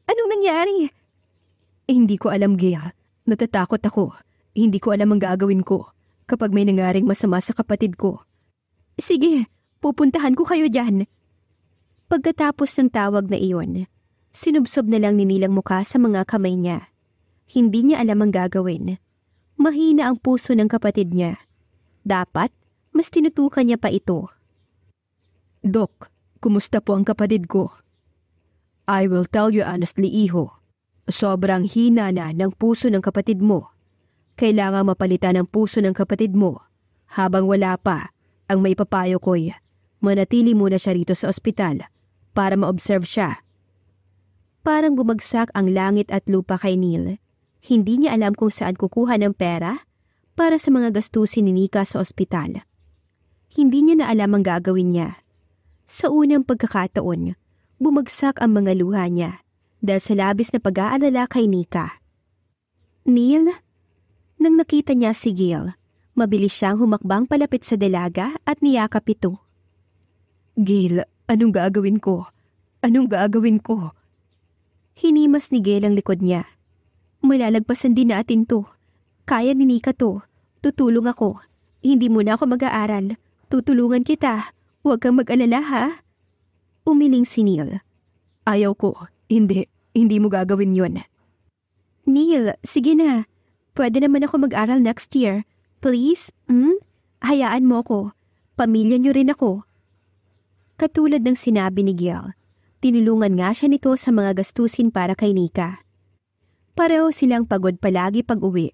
Speaker 1: Anong nangyari? Eh, hindi ko alam, Gil. Natatakot ako. Hindi ko alam ang gagawin ko kapag may nangaring masama sa kapatid ko. Sige, pupuntahan ko kayo dyan. Pagkatapos ng tawag na iyon, sinubsob na lang ni Nilang mukha sa mga kamay niya. Hindi niya alam ang gagawin. Mahina ang puso ng kapatid niya. Dapat, mas tinutukan niya pa ito. Dok, kumusta po ang kapatid ko? I will tell you honestly, iho. Sobrang hina na ng puso ng kapatid mo. Kailangang mapalitan ang puso ng kapatid mo. Habang wala pa, ang maipapayo ko'y manatili muna siya rito sa ospital para ma-observe siya. Parang bumagsak ang langit at lupa kay Neil. Hindi niya alam kung saan kukuha ng pera para sa mga gastusin ni Nika sa ospital. Hindi niya na alam ang gagawin niya. Sa unang pagkakataon, bumagsak ang mga luha niya dahil sa labis na pag-aalala kay Nika. Neil, nang nakita niya si Gil, mabilis siyang humakbang palapit sa dalaga at niyakap ito. Gil, anong gagawin ko? Anong gagawin ko? Hinimas ni Gil ang likod niya. Malalagpasan din natin to. Kaya ni Nika to. Tutulong ako. Hindi muna ako mag-aaral. Tutulungan kita. Huwag kang mag-alala ha. Umiling si Neil. Ayaw ko. Hindi. Hindi mo gagawin yon. Neil, sige na. Pwede naman ako mag-aral next year. Please? Hmm? Hayaan mo ko. Pamilya niyo rin ako. Katulad ng sinabi ni Gil, tinulungan nga siya nito sa mga gastusin para kay Nika. Pareho silang pagod palagi pag uwi.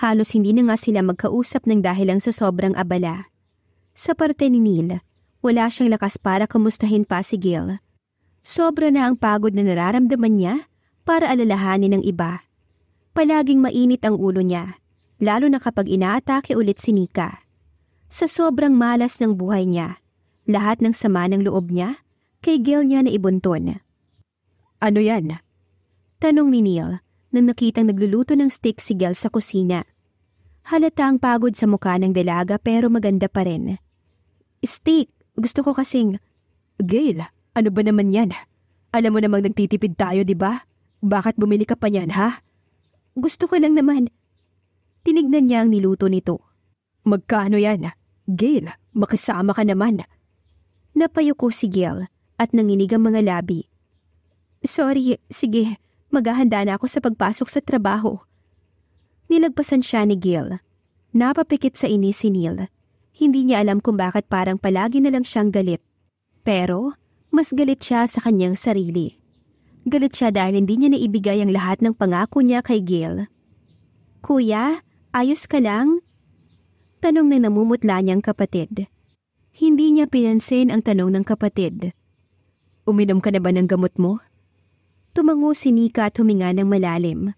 Speaker 1: Halos hindi na nga sila magkausap ng dahil lang sa sobrang abala. Sa parte ni Neil, wala siyang lakas para kamustahin pa si Gil. Sobra na ang pagod na nararamdaman niya para alalahanin ng iba. Palaging mainit ang ulo niya, lalo na kapag inaatake ulit si Nika. Sa sobrang malas ng buhay niya, lahat ng sama ng loob niya, kay Gail niya na ibunton. Ano yan? Tanong ni Neil nang nakitang nagluluto ng steak si Gail sa kusina. Halata ang pagod sa mukha ng dalaga pero maganda pa rin. Steak, gusto ko kasing... Gail, ano ba naman yan? Alam mo namang nagtitipid tayo, di ba? Bakit bumili ka pa niyan, ha? Gusto ko lang naman. Tinignan niya ang niluto nito. Magkano yan? Gail, makisama ka naman. Napayuko si Gail at nanginig ang mga labi. Sorry, sige, maghahanda na ako sa pagpasok sa trabaho. Nilagpasan siya ni Gail. Napapikit sa inis si Neil. Hindi niya alam kung bakit parang palagi na lang siyang galit. Pero, mas galit siya sa kanyang sarili. Galit siya dahil hindi niya naibigay ang lahat ng pangako niya kay Gail. Kuya, ayos ka lang? Tanong na namumutla niyang kapatid. Hindi niya pinansin ang tanong ng kapatid. Uminom ka na ba ng gamot mo? Tumango si Nika at huminga ng malalim.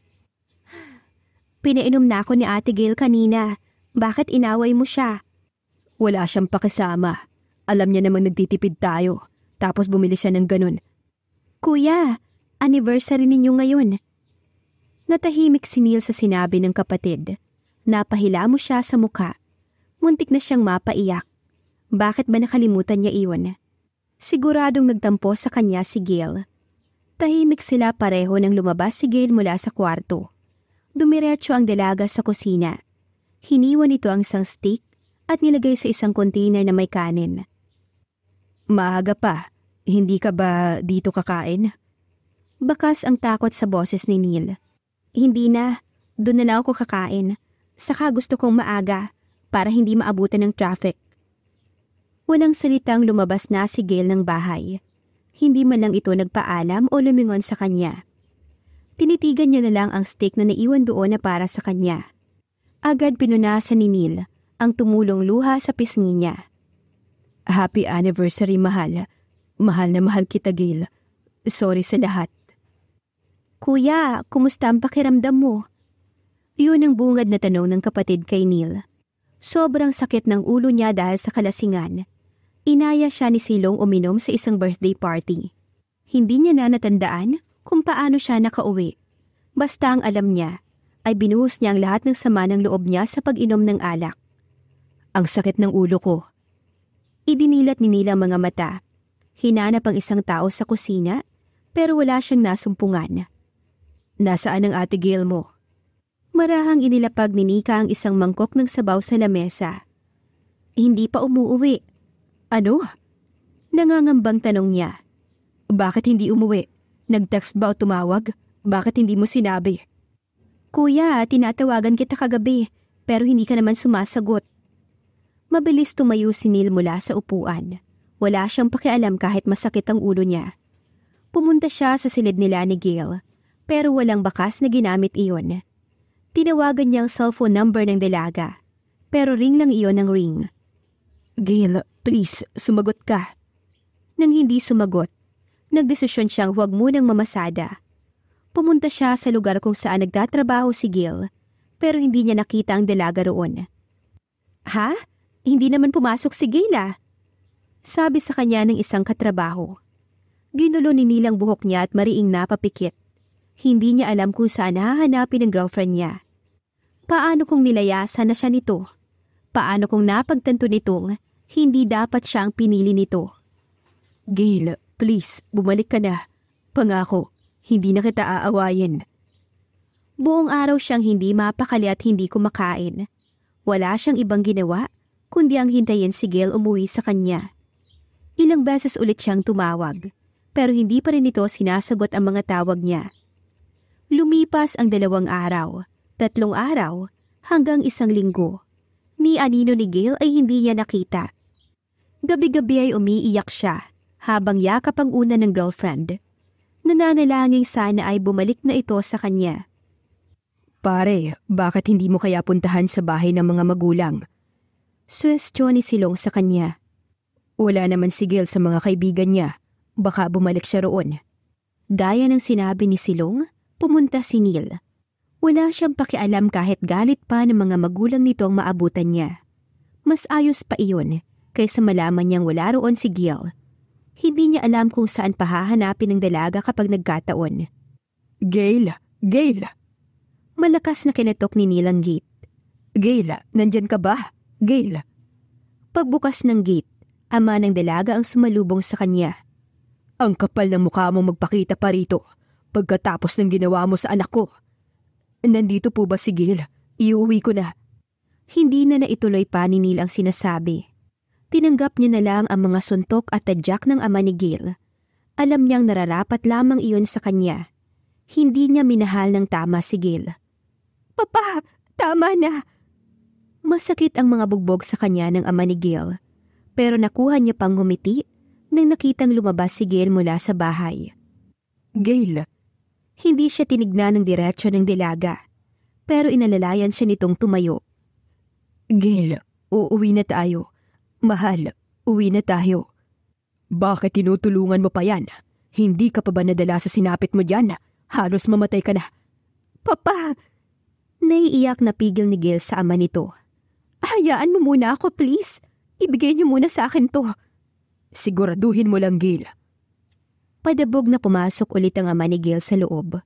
Speaker 1: Pinainom na ako ni Ate Gail kanina. Bakit inaway mo siya? Wala siyang pakisama. Alam niya namang nagtitipid tayo. Tapos bumili siya ng ganun. Kuya, anniversary ninyo ngayon. Natahimik si Neil sa sinabi ng kapatid. Napahila mo siya sa muka. Muntik na siyang mapaiyak. Bakit ba nakalimutan niya iwan? Siguradong nagtampo sa kanya si Gail. Tahimik sila pareho nang lumabas si Gail mula sa kwarto. Dumiretso ang dalaga sa kusina. Hiniwan ito ang isang steak at nilagay sa isang container na may kanin. Maaga pa. Hindi ka ba dito kakain? Bakas ang takot sa boses ni Neil. Hindi na, doon na lang ako kakain. Saka gusto kong maaga para hindi maabutan ng traffic. Walang salitang lumabas na si Gail ng bahay. Hindi man lang ito nagpaalam o lumingon sa kanya. Tinitigan niya na lang ang steak na naiwan doon na para sa kanya. Agad pinunasan ni Neil ang tumulong luha sa pisngi niya. Happy anniversary, mahal. Mahal na mahal kita, Gail. Sorry sa lahat. Kuya, kumusta ang pakiramdam mo? Iyon ang bungad na tanong ng kapatid kay Neil. Sobrang sakit ng ulo niya dahil sa kalasingan. Inaya siya ni Silong uminom sa isang birthday party. Hindi niya na natandaan kung paano siya nakauwi. Basta ang alam niya, ay binuhos niya ang lahat ng sama ng loob niya sa pag-inom ng alak. Ang sakit ng ulo ko. Idinilat ni Nila mga mata. Hinanap ang isang tao sa kusina pero wala siyang nasumpungan. Nasaan ang ate Gail mo? Marahang inilapag ni Nika ang isang mangkok ng sabaw sa lamesa. Hindi pa umuuwi. Ano? Nangangambang tanong niya. Bakit hindi umuwi? Nag-text ba o tumawag? Bakit hindi mo sinabi? Kuya, tinatawagan kita kagabi, pero hindi ka naman sumasagot. Mabilis tumayo si Neil mula sa upuan. Wala siyang pakialam kahit masakit ang ulo niya. Pumunta siya sa silid nila ni Gail pero walang bakas na ginamit iyon. Tinawagan niya ang cellphone number ng dalaga, pero ring lang iyon ng ring. Gail, please, sumagot ka. Nang hindi sumagot, nagdesisyon siyang huwag munang mamasada. Pumunta siya sa lugar kung saan nagtatrabaho si Gail, pero hindi niya nakita ang dalaga roon. Ha? Hindi naman pumasok si Gail ah. Sabi sa kanya ng isang katrabaho. Ginulo ni Nilang buhok niya at mariing napapikit. Hindi niya alam kung saan hahanapin ang girlfriend niya. Paano kung nilayasan na siya nito? Paano kung napagtanto nitong hindi dapat siya ang pinili nito? Gail, please, bumalik ka na. Pangako, hindi na kita aawayin. Buong araw siyang hindi mapakali at hindi kumakain. Wala siyang ibang ginawa, kundi ang hintayin si Gail umuwi sa kanya. Ilang beses ulit siyang tumawag, pero hindi pa rin ito sinasagot ang mga tawag niya. Lumipas ang dalawang araw, tatlong araw, hanggang isang linggo. Ni Anino ni Gail ay hindi niya nakita. Gabi-gabi ay umiiyak siya habang yakap ang una ng girlfriend. Nananalangin sana ay bumalik na ito sa kanya. Pare, bakit hindi mo kaya puntahan sa bahay ng mga magulang? Suwestiyon ni Silong sa kanya. Wala naman si Gail sa mga kaibigan niya. Baka bumalik siya roon. Gaya ng sinabi ni Silong, pumunta si Neil. Wala siyang pakialam kahit galit pa ng mga magulang nito ang maabutan niya. Mas ayos pa iyon kaysa malaman niyang wala roon si Gil. Hindi niya alam kung saan pahahanapin ng dalaga kapag nagkataon. Gail! Gail! Malakas na kinatok ni Neil ang gate. Gail, nandyan ka ba? Gail! Pagbukas ng gate, ama ng dalaga ang sumalubong sa kanya. Ang kapal ng mukha mo magpakita pa rito pagkatapos ng ginawa mo sa anak ko. Nandito po ba si Gil? Iuwi ko na. Hindi na naituloy pa ni Neil ang sinasabi. Tinanggap niya na lang ang mga suntok at tadyak ng ama ni Gil. Alam niyang nararapat lamang iyon sa kanya. Hindi niya minahal ng tama si Gil. Papa, tama na! Masakit ang mga bugbog sa kanya ng ama ni Gil. Pero nakuha niya pang ngumiti nang nakitang lumabas si Gil mula sa bahay. Gail, hindi siya tinignan ng diretsyo ng dilaga, pero inalalayan siya nitong tumayo. Gil, uuwi na tayo. Mahal, uwi na tayo. Bakit tinutulungan mo pa yan? Hindi ka pa ba nadala sa sinapit mo dyan? Halos mamatay ka na. Papa! Naiiyak na pigil ni Gil sa ama nito. Hayaan mo muna ako, please. Ibigay niyo muna sa akin to. Siguraduhin mo lang, Gil. Padabog na pumasok ulit ang ama ni Gail sa loob.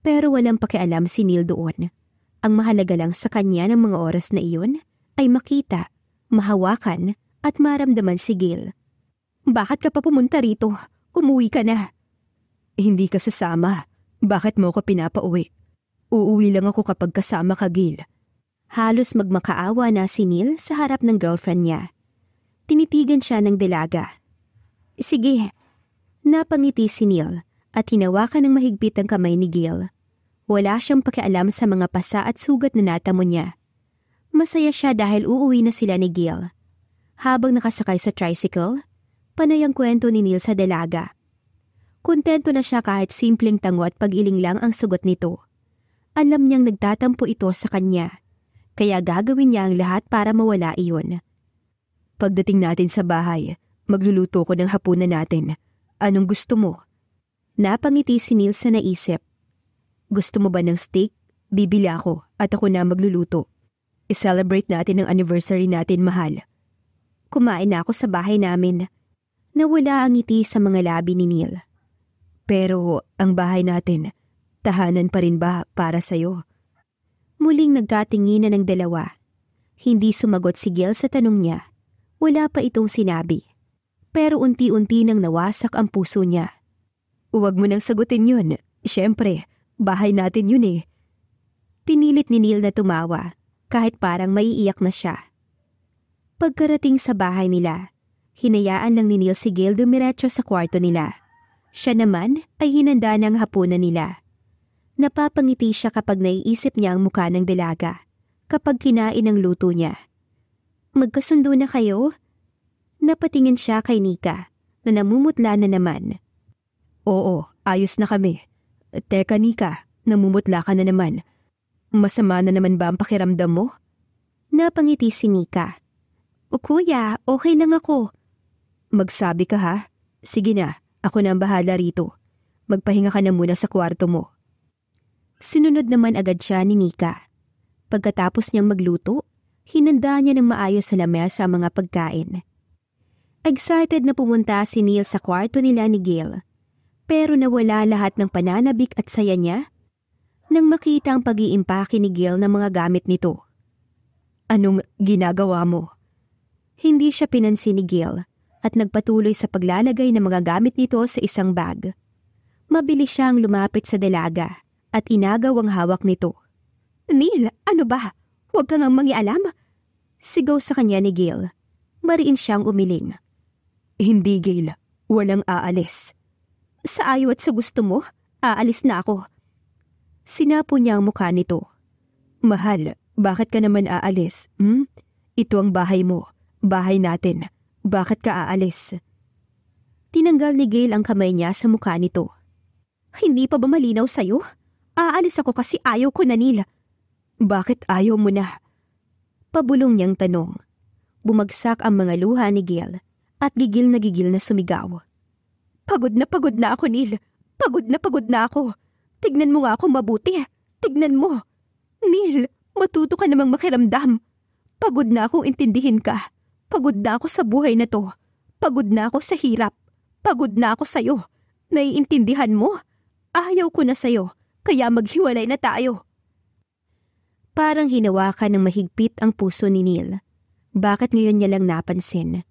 Speaker 1: Pero walang pakialam si Neil doon. Ang mahalaga lang sa kanya ng mga oras na iyon ay makita, mahawakan at maramdaman si Gail. Bakit ka pa pumunta rito? Umuwi ka na. Hindi ka sasama. Bakit mo ako pinapauwi? Uuwi lang ako kapag kasama ka, Gail. Halos magmakaawa na si Neil sa harap ng girlfriend niya. Tinitigan siya ng delaga. Sige, Napangiti si Neil at hinawakan ng mahigpit ang kamay ni Gil. Wala siyang pakialam sa mga pasa at sugat na natamo niya. Masaya siya dahil uuwi na sila ni Gil. Habang nakasakay sa tricycle, panay ang kwento ni Neil sa dalaga. Kontento na siya kahit simpleng tango at pagiling lang ang sugot nito. Alam niyang nagtatampo ito sa kanya, kaya gagawin niya ang lahat para mawala iyon. Pagdating natin sa bahay, magluluto ko ng hapunan natin Anong gusto mo? Napangiti si Neil sa naisip. Gusto mo ba ng steak? Bibili ako at ako na magluluto. I-celebrate natin ang anniversary natin, mahal. Kumain na ako sa bahay namin. Nawala ang ngiti sa mga labi ni Neil. Pero ang bahay natin, tahanan pa rin ba para sa'yo? Muling nagkatinginan ng dalawa. Hindi sumagot si Gail sa tanong niya. Wala pa itong sinabi pero unti-unti nang nawasak ang puso niya. Huwag mo nang sagutin yun. Siyempre, bahay natin yun eh. Pinilit ni Neil na tumawa kahit parang maiiyak na siya. Pagkarating sa bahay nila, hinayaan lang ni Neil si Gail dumiretso sa kwarto nila. Siya naman ay hinanda ng hapunan nila. Napapangiti siya kapag naiisip niya ang mukha ng dalaga, kapag kinain ang luto niya. Magkasundo na kayo? Napatingin siya kay Nika na namumutla na naman. Oo, ayos na kami. Teka Nika, namumutla ka na naman. Masama na naman ba ang pakiramdam mo? Napangiti si Nika. O kuya, okay lang ako. Magsabi ka ha? Sige na, ako na ang bahala rito. Magpahinga ka na muna sa kwarto mo. Sinunod naman agad siya ni Nika. Pagkatapos niyang magluto, hinanda niya ng maayos sa lamesa ang mga pagkain. Excited na pumunta si Neil sa kwarto nila ni Gail. Pero nawala lahat ng pananabik at saya niya nang makita ang pag-iimpake ni Gail ng mga gamit nito. Anong ginagawa mo? Hindi siya pinansin ni Gail at nagpatuloy sa paglalagay ng mga gamit nito sa isang bag. Mabilis siyang lumapit sa dalaga at inagaw ang hawak nito. Neil, ano ba? Huwag kang mangialam. Sigaw sa kanya ni Gail. Mariin siyang umiling. Hindi, Gail. Walang aalis. Sa ayaw at sa gusto mo, aalis na ako. Sinapo niya ang mukha nito. Mahal, bakit ka naman aalis? Hmm? Ito ang bahay mo. Bahay natin. Bakit ka aalis? Tinanggal ni Gail ang kamay niya sa mukha nito. Hindi pa ba malinaw sa'yo? Aalis ako kasi ayaw ko na nila. Bakit ayaw mo na? Pabulong niyang tanong. Bumagsak ang mga luha ni Gail at gigil na gigil na sumigaw. Pagod na pagod na ako, Neil. Pagod na pagod na ako. Tignan mo nga ako mabuti. Tignan mo. Neil, matuto ka namang makiramdam. Pagod na akong intindihin ka. Pagod na ako sa buhay na to. Pagod na ako sa hirap. Pagod na ako sa'yo. Naiintindihan mo? Ayaw ko na sa'yo, kaya maghiwalay na tayo. Parang hinawakan ng mahigpit ang puso ni Neil. Bakit ngayon niya lang napansin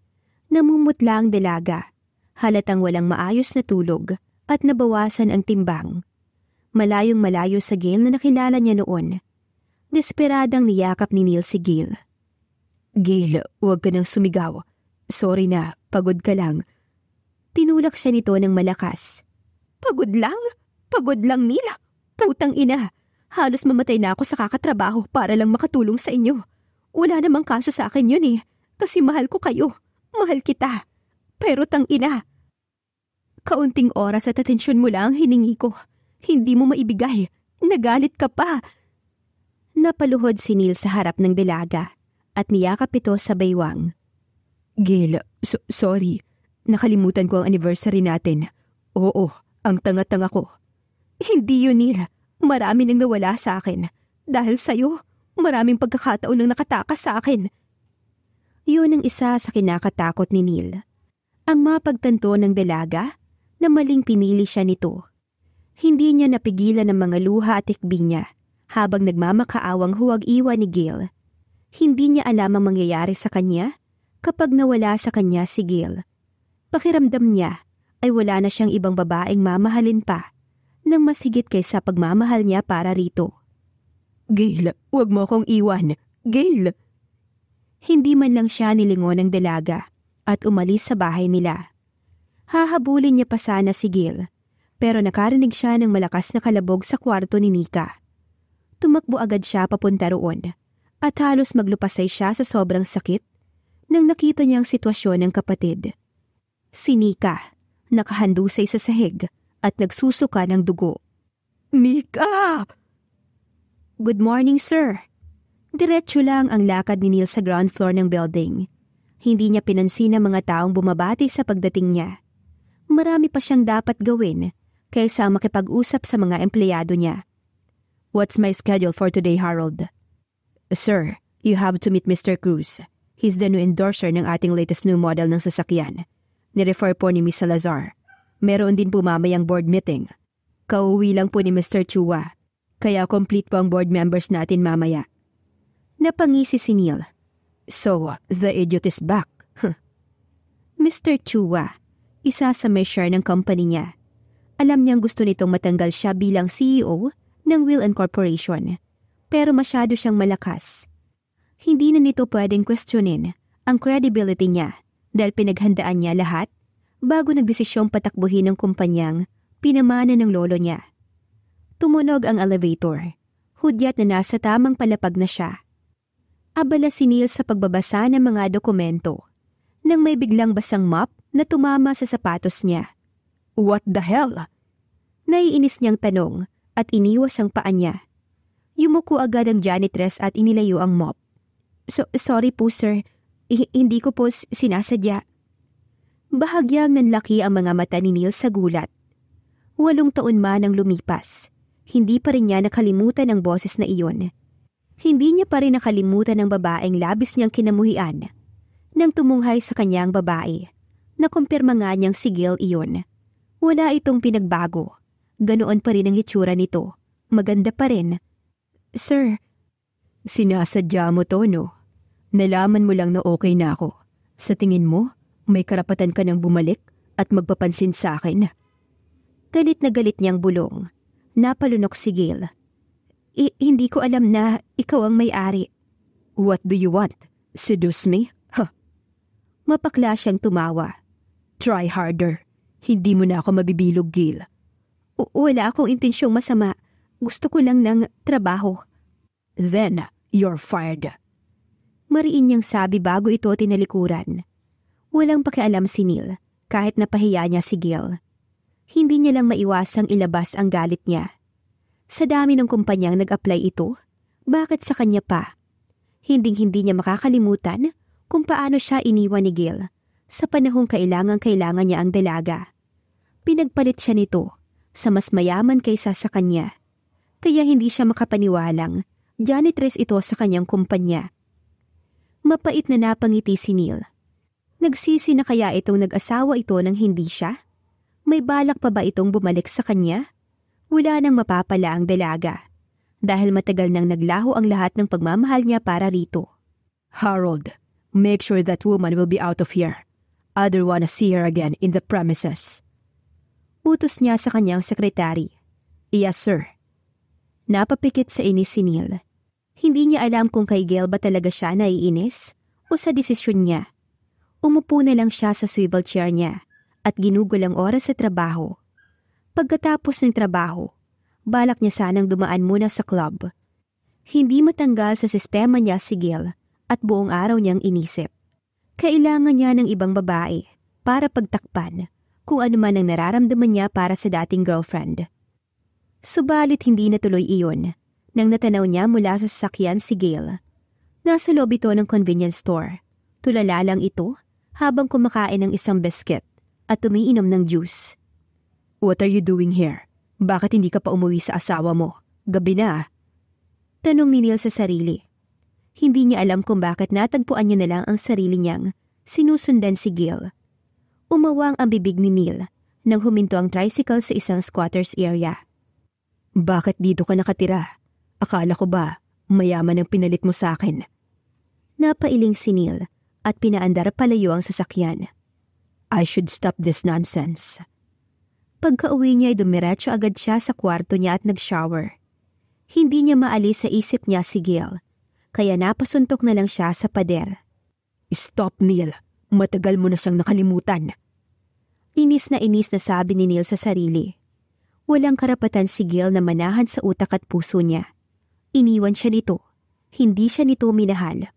Speaker 1: Namumutla ang dalaga, halatang walang maayos na tulog at nabawasan ang timbang. Malayong malayo sa Gail na nakilala niya noon. Desperadang niyakap ni Neil si Gail. Gail, huwag ka nang sumigaw. Sorry na, pagod ka lang. Tinulak siya nito ng malakas. Pagod lang? Pagod lang, Neil? Putang ina! Halos mamatay na ako sa kakatrabaho para lang makatulong sa inyo. Wala namang kaso sa akin yun eh, kasi mahal ko kayo. Mahal kita. Pero tang ina. Kaunting oras at atensyon mo lang hiningi ko. Hindi mo maibigay. Nagalit ka pa. Napaluhod si Neil sa harap ng dalaga at niyakap ito sa baywang. Gil, so- sorry. Nakalimutan ko ang anniversary natin. Oo, ang tanga-tanga ko. Hindi yun, Neil. Marami nang nawala sa akin. Dahil sa'yo, maraming pagkakataon nang nakatakas sa akin. Iyon ang isa sa kinakatakot ni Neil. Ang mapagtanto ng dalaga na maling pinili siya nito. Hindi niya napigilan ang mga luha at ikbi niya habang nagmamakaawang huwag-iwa ni Gail. Hindi niya alam ang mangyayari sa kanya kapag nawala sa kanya si Gail. Pakiramdam niya ay wala na siyang ibang babaeng mamahalin pa nang mas higit kaysa pagmamahal niya para rito. Gail, huwag mo akong iwan. Gail, hindi man lang siya nilingon ng dalaga at umalis sa bahay nila. Hahabulin niya pa sana si Gil, pero nakarinig siya ng malakas na kalabog sa kwarto ni Nika. Tumakbo agad siya papunta roon at halos maglupasay siya sa sobrang sakit nang nakita niya ang sitwasyon ng kapatid. Si Nika, nakahandusay sa sahig at nagsusuka ng dugo. Nika! Good morning, sir. Diretso lang ang lakad ni Neil sa ground floor ng building. Hindi niya pinansin ang mga taong bumabati sa pagdating niya. Marami pa siyang dapat gawin kaysa makipag-usap sa mga empleyado niya. What's my schedule for today, Harold? Sir, you have to meet Mr. Cruz. He's the new endorser ng ating latest new model ng sasakyan. Nirefer po ni Ms. Salazar. Meron din po mamayang board meeting. Kauwi lang po ni Mr. Chua. Kaya complete po ang board members natin mamaya. Napangisi si Neil. So, uh, the idiot is back. Huh. Mr. Chua, isa sa may share ng company niya. Alam niyang gusto nitong matanggal siya bilang CEO ng Will and Corporation. Pero masyado siyang malakas. Hindi na nito pwedeng questionin ang credibility niya dahil pinaghandaan niya lahat bago nagdesisyong patakbuhin ng kumpanyang pinamana ng lolo niya. Tumunog ang elevator. Hudyat na nasa tamang palapag na siya abala si Neil sa pagbabasa ng mga dokumento. Nang may biglang basang map na tumama sa sapatos niya. What the hell? Naiinis niyang tanong at iniwas ang paa niya. Yumuko agad ang janitress at inilayo ang mop. So, sorry po sir, I- hindi ko po sinasadya. Bahagyang nanlaki ang mga mata ni Neil sa gulat. Walong taon man ang lumipas, hindi pa rin niya nakalimutan ang boses na iyon hindi niya pa rin nakalimutan ang babaeng labis niyang kinamuhian nang tumunghay sa kanyang babae. Nakumpirma nga niyang sigil iyon. Wala itong pinagbago. Ganoon pa rin ang hitsura nito. Maganda pa rin. Sir, sinasadya mo to, no? Nalaman mo lang na okay na ako. Sa tingin mo, may karapatan ka nang bumalik at magpapansin sa akin. Galit na galit niyang bulong. Napalunok si Gail I- hindi ko alam na ikaw ang may-ari. What do you want? Seduce me? Huh. Mapakla siyang tumawa. Try harder. Hindi mo na ako mabibilog, Gil. U- wala akong intensyong masama. Gusto ko lang ng trabaho. Then, you're fired. Mariin niyang sabi bago ito tinalikuran. Walang pakialam si Neil, kahit napahiya niya si Gil. Hindi niya lang maiwasang ilabas ang galit niya. Sa dami ng kumpanyang nag-apply ito, bakit sa kanya pa? Hinding-hindi niya makakalimutan kung paano siya iniwan ni Gil sa panahong kailangan-kailangan niya ang dalaga. Pinagpalit siya nito sa mas mayaman kaysa sa kanya. Kaya hindi siya makapaniwalang janitress ito sa kanyang kumpanya. Mapait na napangiti si Neil. Nagsisi na kaya itong nag-asawa ito ng hindi siya? May balak pa ba itong bumalik sa kanya? Wala nang mapapala ang dalaga dahil matagal nang naglaho ang lahat ng pagmamahal niya para rito. Harold, make sure that woman will be out of here. I don't wanna see her again in the premises. Utos niya sa kanyang sekretary. Yes, sir. Napapikit sa inis si Neil. Hindi niya alam kung kay Gail ba talaga siya naiinis o sa desisyon niya. Umupo na lang siya sa swivel chair niya at ginugol ang oras sa trabaho. Pagkatapos ng trabaho, balak niya sanang dumaan muna sa club. Hindi matanggal sa sistema niya si Gil at buong araw niyang inisip. Kailangan niya ng ibang babae para pagtakpan kung ano man ang nararamdaman niya para sa dating girlfriend. Subalit hindi natuloy iyon nang natanaw niya mula sa sasakyan si Gail. Nasa loob ito ng convenience store. Tulala lang ito habang kumakain ng isang biscuit at tumiinom ng juice. What are you doing here? Bakit hindi ka pa umuwi sa asawa mo? Gabi na. Ah. Tanong ni Neil sa sarili. Hindi niya alam kung bakit natagpuan niya na lang ang sarili niyang sinusundan si Gil. Umawang ang bibig ni Neil nang huminto ang tricycle sa isang squatters area. Bakit dito ka nakatira? Akala ko ba mayaman ang pinalit mo sa akin? Napailing si Neil at pinaandar palayo ang sasakyan. I should stop this nonsense. Pagka-uwi niya ay dumiretso agad siya sa kwarto niya at nag-shower. Hindi niya maalis sa isip niya si Gil, kaya napasuntok na lang siya sa pader. Stop, Neil. Matagal mo na siyang nakalimutan. Inis na inis na sabi ni Neil sa sarili. Walang karapatan si Gil na manahan sa utak at puso niya. Iniwan siya nito. Hindi siya nito minahal.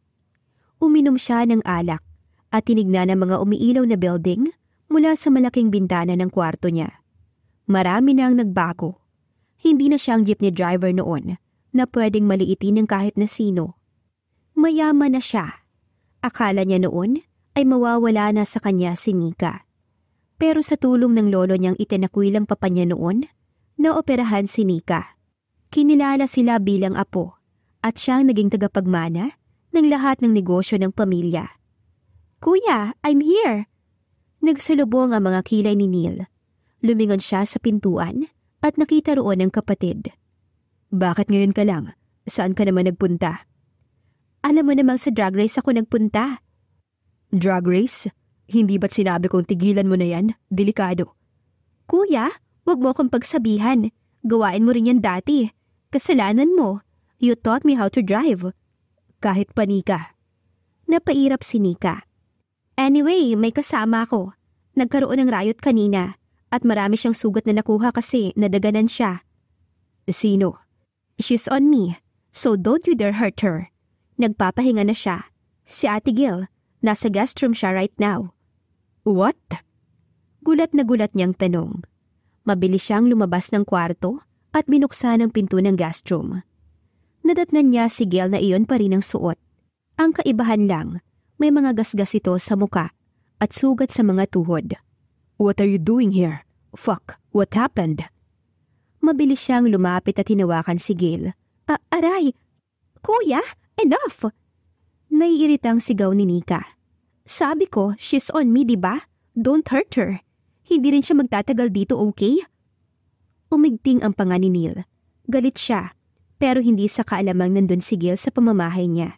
Speaker 1: Uminom siya ng alak at tinignan ang mga umiilaw na building mula sa malaking bintana ng kwarto niya. Marami na ang nagbago. Hindi na siyang jeepney driver noon na pwedeng maliitin ng kahit na sino. Mayaman na siya. Akala niya noon ay mawawala na sa kanya si Nika. Pero sa tulong ng lolo niyang itinakuilang papa niya noon, naoperahan si Nika. Kinilala sila bilang apo at siyang naging tagapagmana ng lahat ng negosyo ng pamilya. Kuya, I'm here! Nagsalubong ang mga kilay ni Neil Lumingon siya sa pintuan at nakita roon ang kapatid. Bakit ngayon ka lang? Saan ka naman nagpunta? Alam mo namang sa drag race ako nagpunta. Drag race? Hindi ba't sinabi kong tigilan mo na yan? Delikado. Kuya, wag mo akong pagsabihan. Gawain mo rin yan dati. Kasalanan mo. You taught me how to drive. Kahit pa Nika. Napairap si Nika. Anyway, may kasama ako. Nagkaroon ng riot kanina at marami siyang sugat na nakuha kasi nadaganan siya. Sino? She's on me, so don't you dare hurt her. Nagpapahinga na siya. Si Ate Gil, nasa guest room siya right now. What? Gulat na gulat niyang tanong. Mabilis siyang lumabas ng kwarto at binuksan ang pinto ng guest room. Nadatnan niya si Gil na iyon pa rin ang suot. Ang kaibahan lang, may mga gasgas ito sa muka at sugat sa mga tuhod. What are you doing here? Fuck, what happened? Mabilis siyang lumapit at hinawakan si Gil. A- aray! Kuya, enough! Naiiritang sigaw ni Nika. Sabi ko, she's on me, di ba? Don't hurt her. Hindi rin siya magtatagal dito, okay? Umigting ang panga ni Neil. Galit siya, pero hindi sa kaalamang nandun si Gil sa pamamahay niya,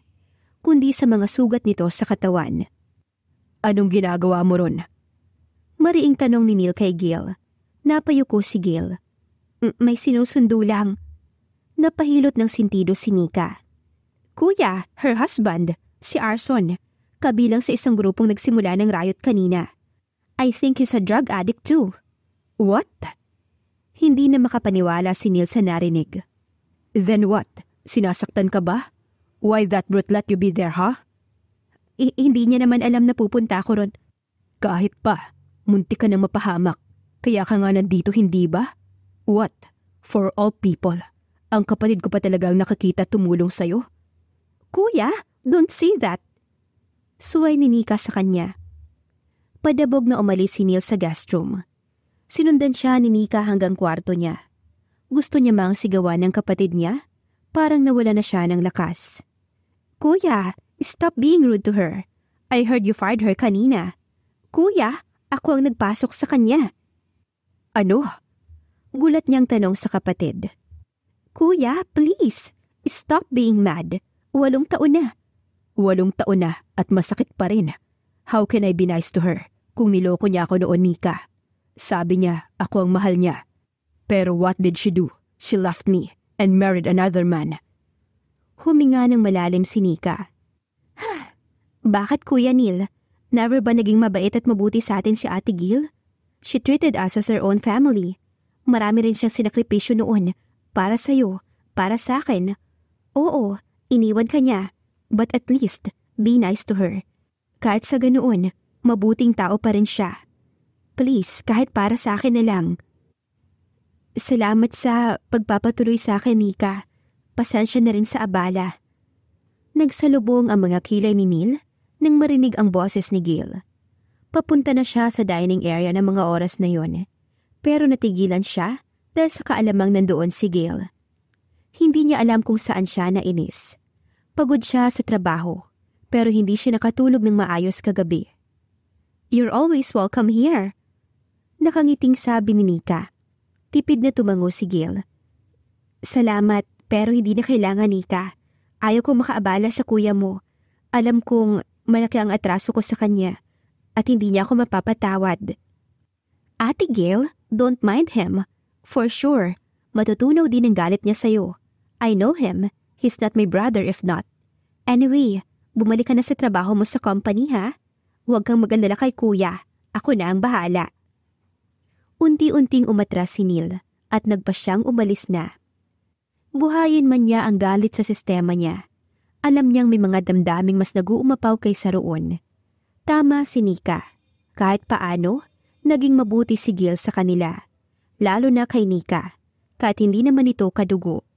Speaker 1: kundi sa mga sugat nito sa katawan. Anong ginagawa mo ron? Mariing tanong ni Neil kay Gil. Napayuko si Gil. may sinusundo lang. Napahilot ng sintido si Nika. Kuya, her husband, si Arson, kabilang sa isang grupong nagsimula ng riot kanina. I think he's a drug addict too. What? Hindi na makapaniwala si Neil sa narinig. Then what? Sinasaktan ka ba? Why that brute let you be there, ha? Huh? hindi niya naman alam na pupunta ako ron. Kahit pa, Munti ka nang mapahamak. Kaya ka nga nandito, hindi ba? What? For all people. Ang kapatid ko pa talagang nakakita tumulong sa'yo. Kuya, don't say that. Suway ni Nika sa kanya. Padabog na umalis si Neil sa guest room. Sinundan siya ni Nika hanggang kwarto niya. Gusto niya mang sigawan ng kapatid niya? Parang nawala na siya ng lakas. Kuya, stop being rude to her. I heard you fired her kanina. Kuya, ako ang nagpasok sa kanya. Ano? Gulat niyang tanong sa kapatid. Kuya, please, stop being mad. Walong taon na. Walong taon na at masakit pa rin. How can I be nice to her kung niloko niya ako noon, Nika? Sabi niya, ako ang mahal niya. Pero what did she do? She left me and married another man. Huminga ng malalim si Nika. Bakit Kuya Neil? Never ba naging mabait at mabuti sa atin si Ate Gil? She treated us as her own family. Marami rin siyang sinakripisyo noon. Para sa'yo. Para sa akin. Oo, iniwan ka niya. But at least, be nice to her. Kahit sa ganoon, mabuting tao pa rin siya. Please, kahit para sa akin na lang. Salamat sa pagpapatuloy sa akin, Nika. Pasensya na rin sa abala. Nagsalubong ang mga kilay ni Neil nang marinig ang boses ni Gil. Papunta na siya sa dining area ng mga oras na yon, pero natigilan siya dahil sa kaalamang nandoon si Gil. Hindi niya alam kung saan siya nainis. Pagod siya sa trabaho, pero hindi siya nakatulog ng maayos kagabi. You're always welcome here. Nakangiting sabi ni Nika. Tipid na tumango si Gil. Salamat, pero hindi na kailangan, Nika. Ayaw ko makaabala sa kuya mo. Alam kong Malaki ang atraso ko sa kanya at hindi niya ako mapapatawad. Ate Gail, don't mind him. For sure, matutunaw din ang galit niya sa'yo. I know him. He's not my brother if not. Anyway, bumalik ka na sa trabaho mo sa company ha? Huwag kang magandala kay kuya. Ako na ang bahala. Unti-unting umatras si Neil at nagpa siyang umalis na. Buhayin man niya ang galit sa sistema niya alam niyang may mga damdaming mas naguumapaw kaysa roon. Tama si Nika. Kahit paano, naging mabuti si Gil sa kanila. Lalo na kay Nika, kahit hindi naman ito kadugo.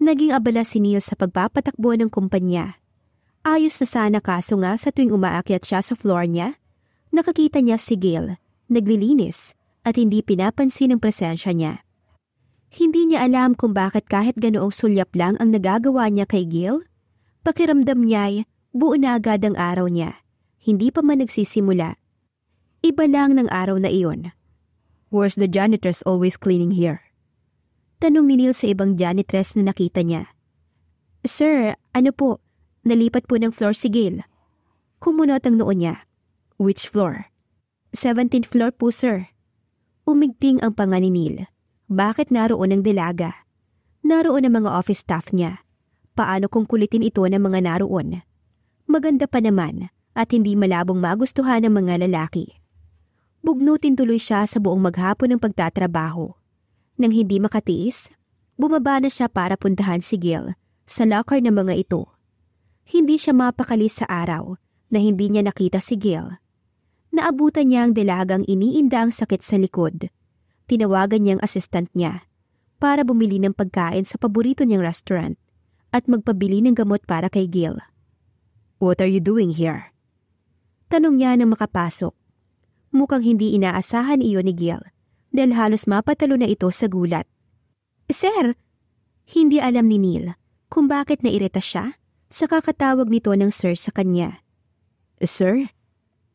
Speaker 1: Naging abala si Neil sa pagpapatakbo ng kumpanya. Ayos na sana kaso nga sa tuwing umaakyat siya sa floor niya, nakakita niya si Gil, naglilinis, at hindi pinapansin ang presensya niya. Hindi niya alam kung bakit kahit ganoong sulyap lang ang nagagawa niya kay Gil, Pakiramdam niya'y buo na agad ang araw niya, hindi pa man nagsisimula. Iba lang ng araw na iyon. Where's the janitors always cleaning here? Tanong ni Neil sa ibang janitress na nakita niya. Sir, ano po? Nalipat po ng floor si Gail. Kumunot ang noo niya. Which floor? 17th floor po, sir. Umigting ang panga ni Neil. Bakit naroon ang delaga? Naroon ang mga office staff niya paano kung kulitin ito ng mga naroon. Maganda pa naman at hindi malabong magustuhan ng mga lalaki. Bugnutin tuloy siya sa buong maghapon ng pagtatrabaho. Nang hindi makatiis, bumaba na siya para puntahan si Gil sa locker ng mga ito. Hindi siya mapakali sa araw na hindi niya nakita si Gil. Naabutan niya ang dalagang iniinda ang sakit sa likod. Tinawagan niya ang assistant niya para bumili ng pagkain sa paborito niyang restaurant at magpabili ng gamot para kay Gil. What are you doing here? Tanong niya nang makapasok. Mukhang hindi inaasahan iyon ni Gil dahil halos mapatalo na ito sa gulat. Sir! Hindi alam ni Neil kung bakit nairita siya sa kakatawag nito ng sir sa kanya. Sir?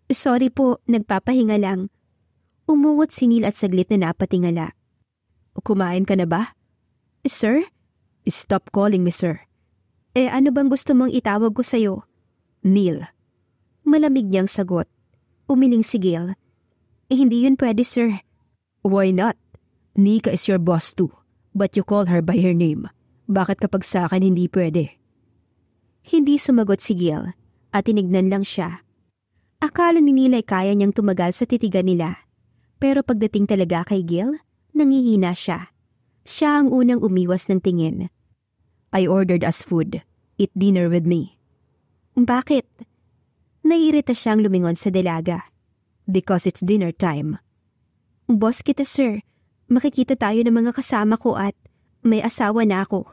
Speaker 1: Sorry po, nagpapahinga lang. Umungot si Neil at saglit na napatingala. Kumain ka na ba? Sir? Stop calling me sir. Eh ano bang gusto mong itawag ko sa'yo? Neil. Malamig niyang sagot. Umiling si Gil. Eh, hindi yun pwede, sir. Why not? Nika is your boss too, but you call her by her name. Bakit kapag sa akin hindi pwede? Hindi sumagot si Gil at tinignan lang siya. Akala ni Nila'y kaya niyang tumagal sa titigan nila. Pero pagdating talaga kay Gil, nangihina siya. Siya ang unang umiwas ng tingin I ordered as food. Eat dinner with me. Bakit? Naiirita siyang lumingon sa delaga. Because it's dinner time. Boss kita, sir. Makikita tayo ng mga kasama ko at may asawa na ako.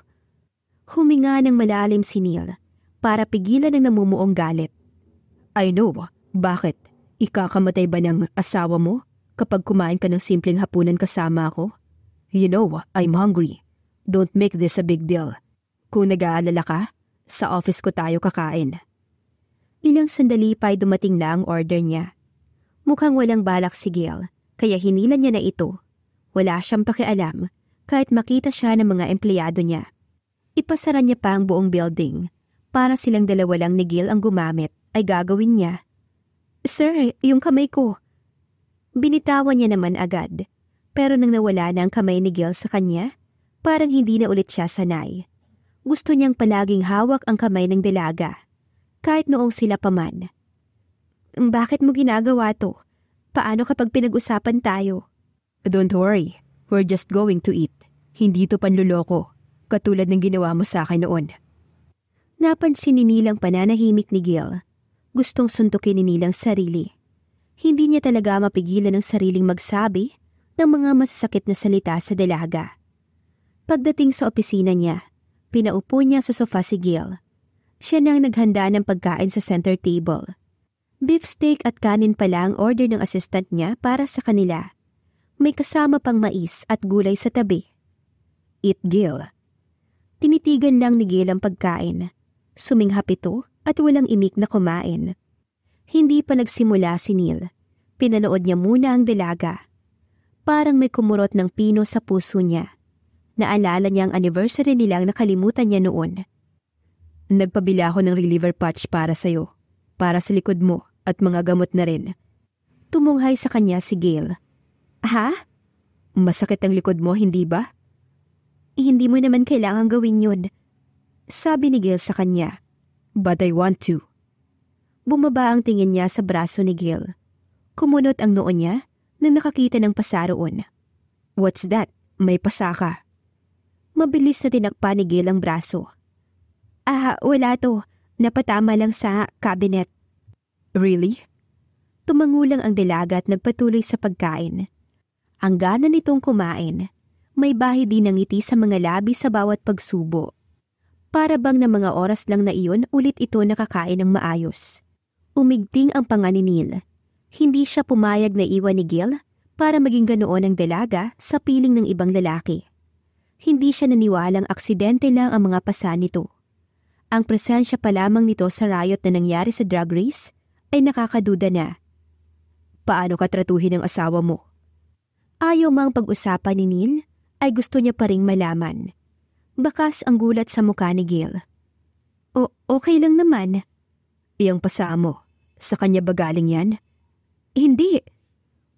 Speaker 1: Huminga ng malalim si Neil para pigilan ang namumuong galit. I know. Bakit? Ikakamatay ba ng asawa mo kapag kumain ka ng simpleng hapunan kasama ako? You know, I'm hungry. Don't make this a big deal. Kung nag-aalala ka, sa office ko tayo kakain. Ilang sandali pa'y dumating na ang order niya. Mukhang walang balak si Gail, kaya hinila niya na ito. Wala siyang pakialam, kahit makita siya ng mga empleyado niya. Ipasara niya pa ang buong building. Para silang dalawa lang ni Gail ang gumamit, ay gagawin niya. Sir, yung kamay ko. Binitawan niya naman agad. Pero nang nawala na ang kamay ni Gail sa kanya, parang hindi na ulit siya sanay gusto niyang palaging hawak ang kamay ng dalaga, kahit noong sila paman. Bakit mo ginagawa to? Paano kapag pinag-usapan tayo? Don't worry, we're just going to eat. Hindi to panluloko, katulad ng ginawa mo sa akin noon. Napansin ni Nilang pananahimik ni Gil. Gustong suntukin ni Nilang sarili. Hindi niya talaga mapigilan ang sariling magsabi ng mga masasakit na salita sa dalaga. Pagdating sa opisina niya, Pinaupo niya sa sofa si Gil. Siya nang naghanda ng pagkain sa center table. Beefsteak at kanin pala ang order ng assistant niya para sa kanila. May kasama pang mais at gulay sa tabi. Eat Gil. Tinitigan lang ni Gil ang pagkain. Suminghap ito at walang imik na kumain. Hindi pa nagsimula si Neil. Pinanood niya muna ang dalaga. Parang may kumurot ng pino sa puso niya. Naalala niya ang anniversary nilang nakalimutan niya noon. Nagpabila ako ng reliever patch para sa'yo, para sa likod mo at mga gamot na rin. Tumunghay sa kanya si Gail. Ha? Masakit ang likod mo, hindi ba? Hindi mo naman kailangang gawin yun. Sabi ni Gail sa kanya. But I want to. Bumaba ang tingin niya sa braso ni Gail. Kumunot ang noo niya nang nakakita ng pasa What's that? May pasaka. ka. Mabilis na tinakpa ni Gail ang braso. Ah, wala to. Napatama lang sa cabinet. Really? Tumangulang ang dalaga at nagpatuloy sa pagkain. Ang gana nitong kumain. May bahi din ng ngiti sa mga labi sa bawat pagsubo. Para bang na mga oras lang na iyon ulit ito nakakain ng maayos. Umigting ang panganinil. Hindi siya pumayag na iwan ni Gil para maging ganoon ang dalaga sa piling ng ibang lalaki hindi siya naniwalang aksidente lang ang mga pasan nito. Ang presensya pa lamang nito sa riot na nangyari sa drug race ay nakakaduda na. Paano ka tratuhin ng asawa mo? Ayaw mang pag-usapan ni Neil ay gusto niya pa ring malaman. Bakas ang gulat sa mukha ni Gail. O okay lang naman. Iyang pasa mo. Sa kanya ba galing yan? Hindi.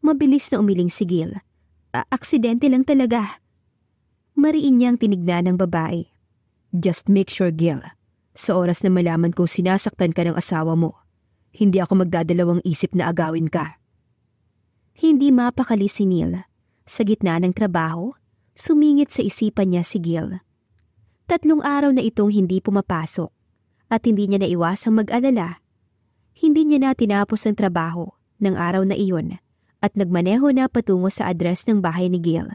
Speaker 1: Mabilis na umiling si Gail. A aksidente lang talaga. Mariin niyang tinignan ng babae. Just make sure, Gil. Sa oras na malaman kong sinasaktan ka ng asawa mo, hindi ako magdadalawang isip na agawin ka. Hindi mapakali si Neil. Sa gitna ng trabaho, sumingit sa isipan niya si Gil. Tatlong araw na itong hindi pumapasok at hindi niya naiwasang mag-alala. Hindi niya na tinapos ang trabaho ng araw na iyon at nagmaneho na patungo sa address ng bahay ni Gil.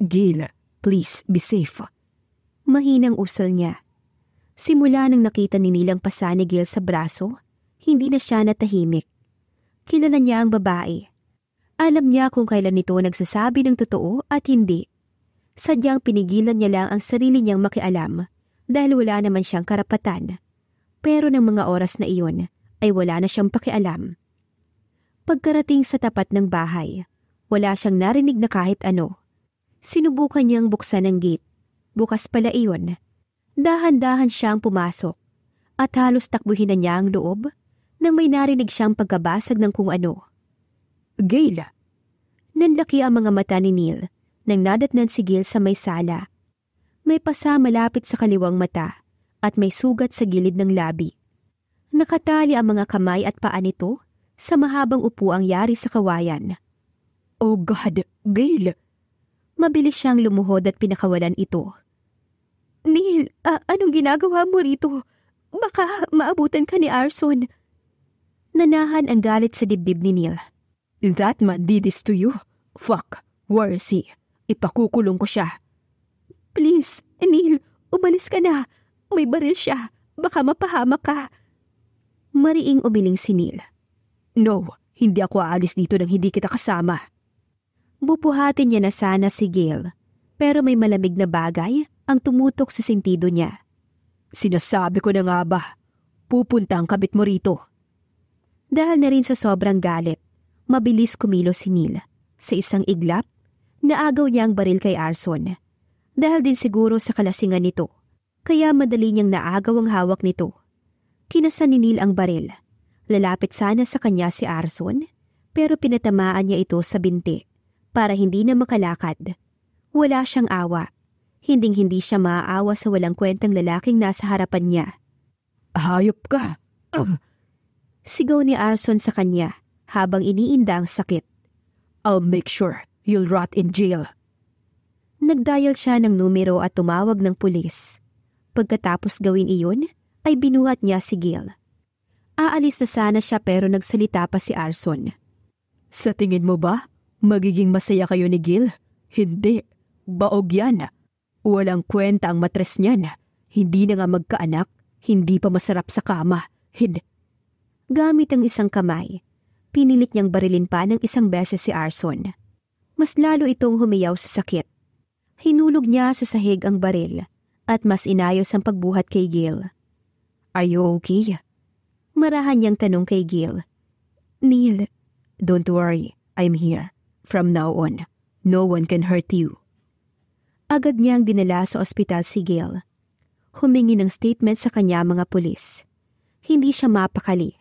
Speaker 1: Gil, Please, be safe. Mahinang usal niya. Simula nang nakita ni Nilang pasa ni Gil sa braso, hindi na siya natahimik. Kilala niya ang babae. Alam niya kung kailan ito nagsasabi ng totoo at hindi. Sadyang pinigilan niya lang ang sarili niyang makialam dahil wala naman siyang karapatan. Pero ng mga oras na iyon ay wala na siyang pakialam. Pagkarating sa tapat ng bahay, wala siyang narinig na kahit ano. Sinubukan niyang buksan ang gate. Bukas pala iyon. Dahan-dahan siyang pumasok at halos takbuhin na niya ang loob nang may narinig siyang pagkabasag ng kung ano. Gail! Nanlaki ang mga mata ni Neil nang nadatnan si Gil sa may sala. May pasa malapit sa kaliwang mata at may sugat sa gilid ng labi. Nakatali ang mga kamay at paa nito sa mahabang upuang yari sa kawayan. Oh God, Gail! Mabilis siyang lumuhod at pinakawalan ito. Neil, uh, anong ginagawa mo rito? Baka maabutan ka ni Arson. Nanahan ang galit sa dibdib ni Neil. That man did this to you? Fuck, where is he? Ipakukulong ko siya. Please, Neil, umalis ka na. May baril siya. Baka mapahamak ka. Mariing umiling si Neil. No, hindi ako aalis dito nang hindi kita kasama. Bubuhatin niya na sana si Gail, pero may malamig na bagay ang tumutok sa sentido niya. Sinasabi ko na nga ba, pupunta ang kabit mo rito. Dahil na rin sa sobrang galit, mabilis kumilo si Neil. Sa isang iglap, naagaw niya ang baril kay Arson. Dahil din siguro sa kalasingan nito, kaya madali niyang naagaw ang hawak nito. Kinasan ni Neil ang baril. Lalapit sana sa kanya si Arson, pero pinatamaan niya ito sa binti para hindi na makalakad. Wala siyang awa. Hinding-hindi siya maaawa sa walang kwentang lalaking nasa harapan niya. Hayop ka! Uh. Sigaw ni Arson sa kanya habang iniinda ang sakit. I'll make sure you'll rot in jail. Nagdial siya ng numero at tumawag ng pulis. Pagkatapos gawin iyon, ay binuhat niya si Gil. Aalis na sana siya pero nagsalita pa si Arson. Sa tingin mo ba, Magiging masaya kayo ni Gil? Hindi. Baog yan. Walang kwenta ang matres niyan. Hindi na nga magkaanak. Hindi pa masarap sa kama. Hin. Gamit ang isang kamay, pinilit niyang barilin pa ng isang beses si Arson. Mas lalo itong humiyaw sa sakit. Hinulog niya sa sahig ang baril at mas inayos ang pagbuhat kay Gil. Are you okay? Marahan niyang tanong kay Gil. Neil, don't worry, I'm here. From now on, no one can hurt you. Agad niyang dinala sa ospital si Gail. Humingi ng statement sa kanya mga pulis. Hindi siya mapakali.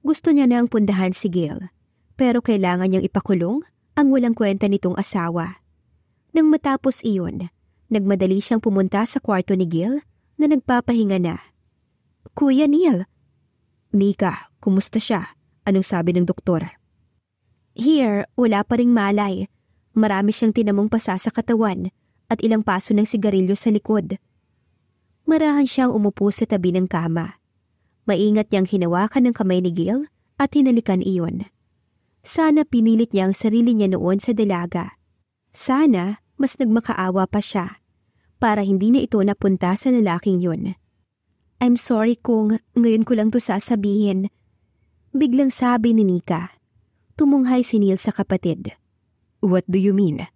Speaker 1: Gusto niya na ang pundahan si Gail, pero kailangan niyang ipakulong ang walang kwenta nitong asawa. Nang matapos iyon, nagmadali siyang pumunta sa kwarto ni Gail na nagpapahinga na. Kuya Neil! Nika, kumusta siya? Anong sabi ng doktor? Here, wala pa ring malay. Marami siyang tinamong pasa sa katawan at ilang paso ng sigarilyo sa likod. Marahan siyang umupo sa tabi ng kama. Maingat niyang hinawakan ng kamay ni Gil at hinalikan iyon. Sana pinilit niya ang sarili niya noon sa dalaga. Sana mas nagmakaawa pa siya para hindi na ito napunta sa lalaking yun. I'm sorry kung ngayon ko lang to sasabihin. Biglang sabi ni Nika. Tumunghay si Neil sa kapatid. What do you mean?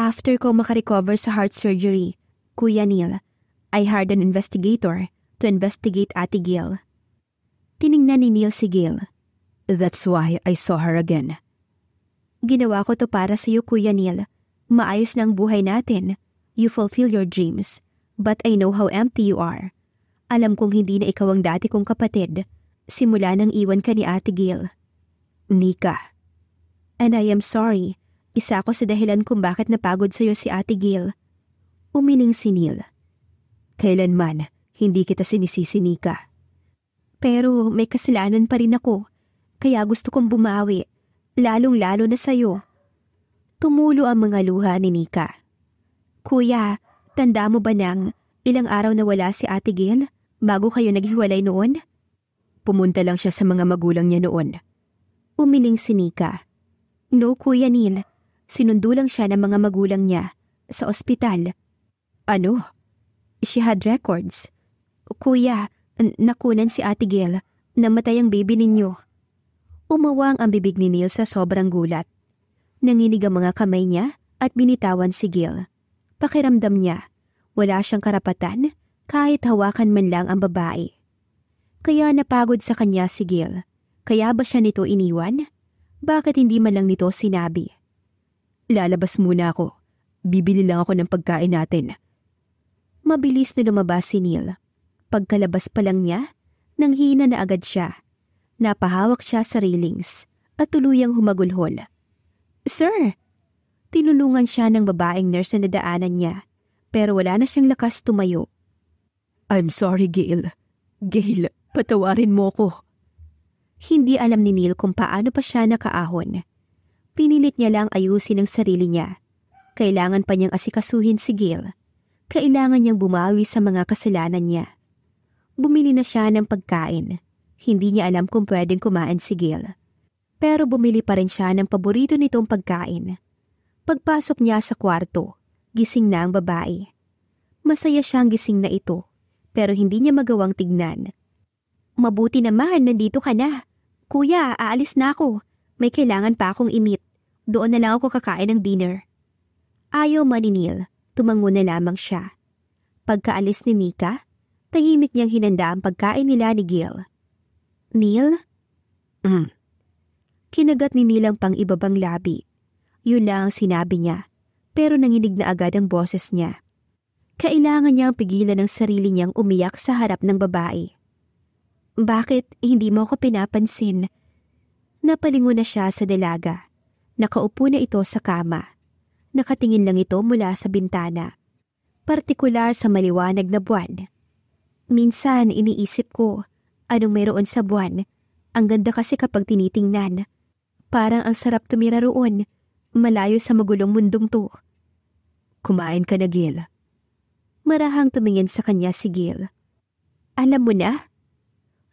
Speaker 1: After ko makarecover sa heart surgery, Kuya Neil, I hired an investigator to investigate Ate Gail. Tiningnan ni Neil si Gail. That's why I saw her again. Ginawa ko to para sa iyo, Kuya Neil. Maayos na buhay natin. You fulfill your dreams. But I know how empty you are. Alam kong hindi na ikaw ang dati kong kapatid. Simula nang iwan ka ni Ate Gail. Nika. And I am sorry. Isa ako sa dahilan kung bakit napagod sa'yo si Ate Gail. Umiling si Neil. Kailanman, hindi kita sinisisi, Nika. Pero may kasalanan pa rin ako, kaya gusto kong bumawi, lalong-lalo na sa'yo. Tumulo ang mga luha ni Nika. Kuya, tanda mo ba nang ilang araw na wala si Ate Gail bago kayo naghiwalay noon? Pumunta lang siya sa mga magulang niya noon Umiling si Nika. No, Kuya Neil. Sinundo lang siya ng mga magulang niya sa ospital. Ano? She had records. Kuya, nakunan si Ate Gail. Namatay ang baby ninyo. Umawang ang bibig ni Neil sa sobrang gulat. Nanginig ang mga kamay niya at binitawan si Gil. Pakiramdam niya, wala siyang karapatan kahit hawakan man lang ang babae. Kaya napagod sa kanya si Gil kaya ba siya nito iniwan? Bakit hindi man lang nito sinabi? Lalabas muna ako. Bibili lang ako ng pagkain natin. Mabilis na lumabas si Neil. Pagkalabas pa lang niya, nanghina na agad siya. Napahawak siya sa railings at tuluyang humagulhol. Sir! Tinulungan siya ng babaeng nurse na daanan niya pero wala na siyang lakas tumayo. I'm sorry, Gail. Gail, patawarin mo ko. Hindi alam ni Neil kung paano pa siya nakaahon. Pinilit niya lang ayusin ang sarili niya. Kailangan pa niyang asikasuhin si Gil. Kailangan niyang bumawi sa mga kasalanan niya. Bumili na siya ng pagkain. Hindi niya alam kung pwedeng kumain si Gil. Pero bumili pa rin siya ng paborito nitong pagkain. Pagpasok niya sa kwarto, gising na ang babae. Masaya siyang gising na ito, pero hindi niya magawang tignan Mabuti naman, nandito ka na. Kuya, aalis na ako. May kailangan pa akong imit. Doon na lang ako kakain ng dinner. Ayaw maninil, tumango na lamang siya. Pagkaalis ni Mika, tahimik niyang hinanda ang pagkain nila ni Gil. Neil? Mm. Kinagat ni Neil ang pangibabang labi. Yun lang ang sinabi niya, pero nanginig na agad ang boses niya. Kailangan niyang pigilan ang sarili niyang umiyak sa harap ng babae. Bakit hindi mo ako pinapansin? Napalingon na siya sa dalaga. Nakaupo na ito sa kama. Nakatingin lang ito mula sa bintana. Partikular sa maliwanag na buwan. Minsan iniisip ko, anong meron sa buwan? Ang ganda kasi kapag tinitingnan. Parang ang sarap tumira roon, malayo sa magulong mundong to. Kumain ka na, Gil. Marahang tumingin sa kanya si Gil. Alam mo na?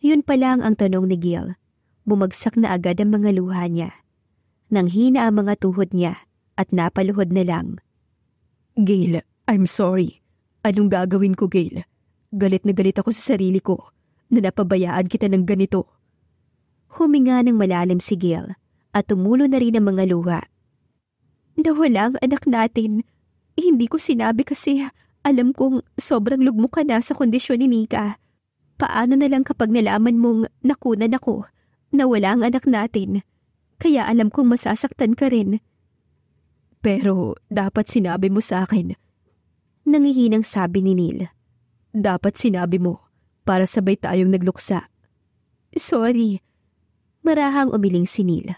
Speaker 1: Yun pa lang ang tanong ni Gil. Bumagsak na agad ang mga luha niya. Nanghina ang mga tuhod niya at napaluhod na lang. Gail, I'm sorry. Anong gagawin ko, Gail? Galit na galit ako sa sarili ko na napabayaan kita ng ganito. Huminga ng malalim si Gail at tumulo na rin ang mga luha. Nawala ang anak natin. Hindi ko sinabi kasi alam kong sobrang lugmok ka na sa kondisyon ni Nika. Paano na lang kapag nalaman mong nakunan ako, nawala ang anak natin, kaya alam kong masasaktan ka rin. Pero dapat sinabi mo sa akin. Nangihinang sabi ni Neil. Dapat sinabi mo para sabay tayong nagluksa. Sorry. Marahang umiling si Neil.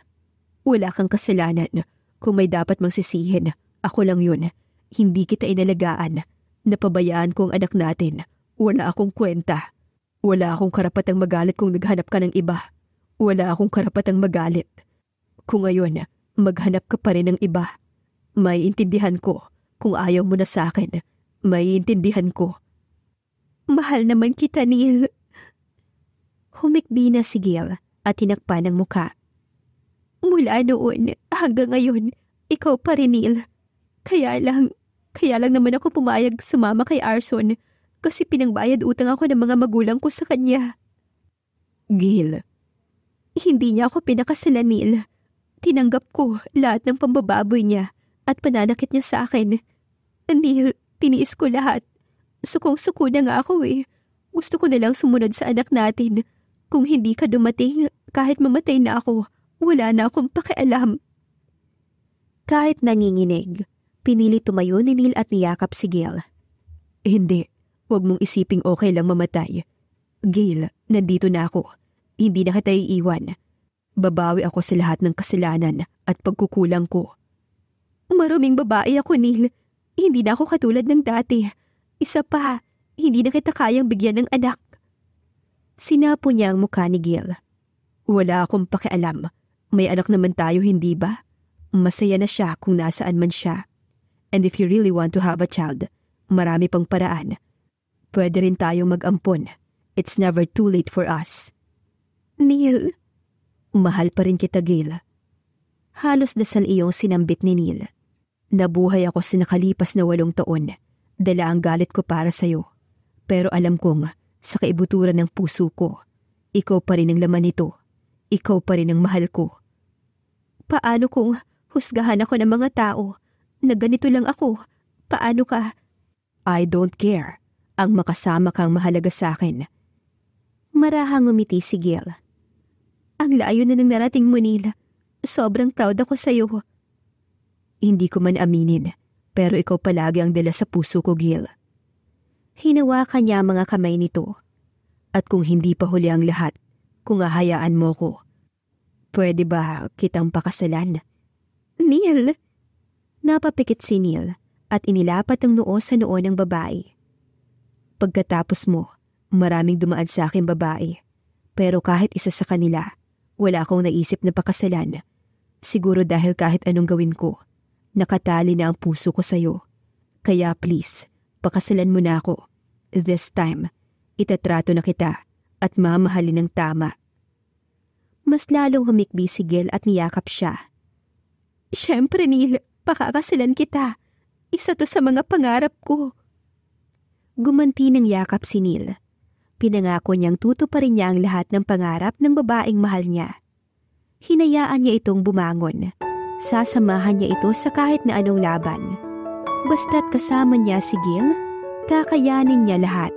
Speaker 1: Wala kang kasalanan. Kung may dapat magsisihin, ako lang yun. Hindi kita inalagaan. Napabayaan ko ang anak natin. Wala akong kwenta. Wala akong karapatang magalit kung naghanap ka ng iba. Wala akong karapatang magalit. Kung ngayon, maghanap ka pa rin ng iba. Maiintindihan ko kung ayaw mo na sa akin. Maiintindihan ko. Mahal naman kita, Neil. Humikbi na si Gil at tinakpan ang muka. Mula noon hanggang ngayon, ikaw pa rin, Neil. Kaya lang, kaya lang naman ako pumayag sumama kay Arson kasi pinangbayad utang ako ng mga magulang ko sa kanya. Gil, hindi niya ako pinakasalan, Tinanggap ko lahat ng pambababoy niya at pananakit niya sa akin. Neil, tiniis ko lahat. Sukong-suko na nga ako eh. Gusto ko na lang sumunod sa anak natin. Kung hindi ka dumating, kahit mamatay na ako, wala na akong pakialam. Kahit nanginginig, pinili tumayo ni Neil at niyakap si Gil. Hindi, Huwag mong isiping okay lang mamatay. Gail, nandito na ako. Hindi na kita iiwan. Babawi ako sa lahat ng kasalanan at pagkukulang ko. Maruming babae ako, Neil. Hindi na ako katulad ng dati. Isa pa, hindi na kita kayang bigyan ng anak. Sinapo niya ang mukha ni Gail. Wala akong pakialam. May anak naman tayo, hindi ba? Masaya na siya kung nasaan man siya. And if you really want to have a child, marami pang paraan pwede rin tayong mag-ampon. It's never too late for us. Neil. Mahal pa rin kita, Gail. Halos dasal iyong sinambit ni Neil. Nabuhay ako sa nakalipas na walong taon. Dala ang galit ko para sa'yo. Pero alam kong, sa kaibuturan ng puso ko, ikaw pa rin ang laman nito. Ikaw pa rin ang mahal ko. Paano kung husgahan ako ng mga tao na ganito lang ako? Paano ka? I don't care. Ang makasama kang mahalaga sa akin. Marahang umiti si Gil. Ang layo na nang narating mo, Manila. Sobrang proud ako sa iyo. Hindi ko man aminin, pero ikaw palagi ang dala sa puso ko, Gil. Hinawakan niya ang mga kamay nito. At kung hindi pa huli ang lahat, kung ahayaan mo ko, pwede ba kitang pakasalan? Neil! Napapikit si Neil at inilapat ang noo sa noo ng babae. Pagkatapos mo, maraming dumaan sa akin babae. Pero kahit isa sa kanila, wala akong naisip na pakasalan. Siguro dahil kahit anong gawin ko, nakatali na ang puso ko sa'yo. Kaya please, pakasalan mo na ako. This time, itatrato na kita at mamahalin ng tama. Mas lalong humikbi si Gil at niyakap siya. Siyempre Neil, pakakasalan kita. Isa to sa mga pangarap ko gumanti ng yakap si Neil. Pinangako niyang tutuparin niya ang lahat ng pangarap ng babaeng mahal niya. Hinayaan niya itong bumangon. Sasamahan niya ito sa kahit na anong laban. Basta't kasama niya si Gil, kakayanin niya lahat.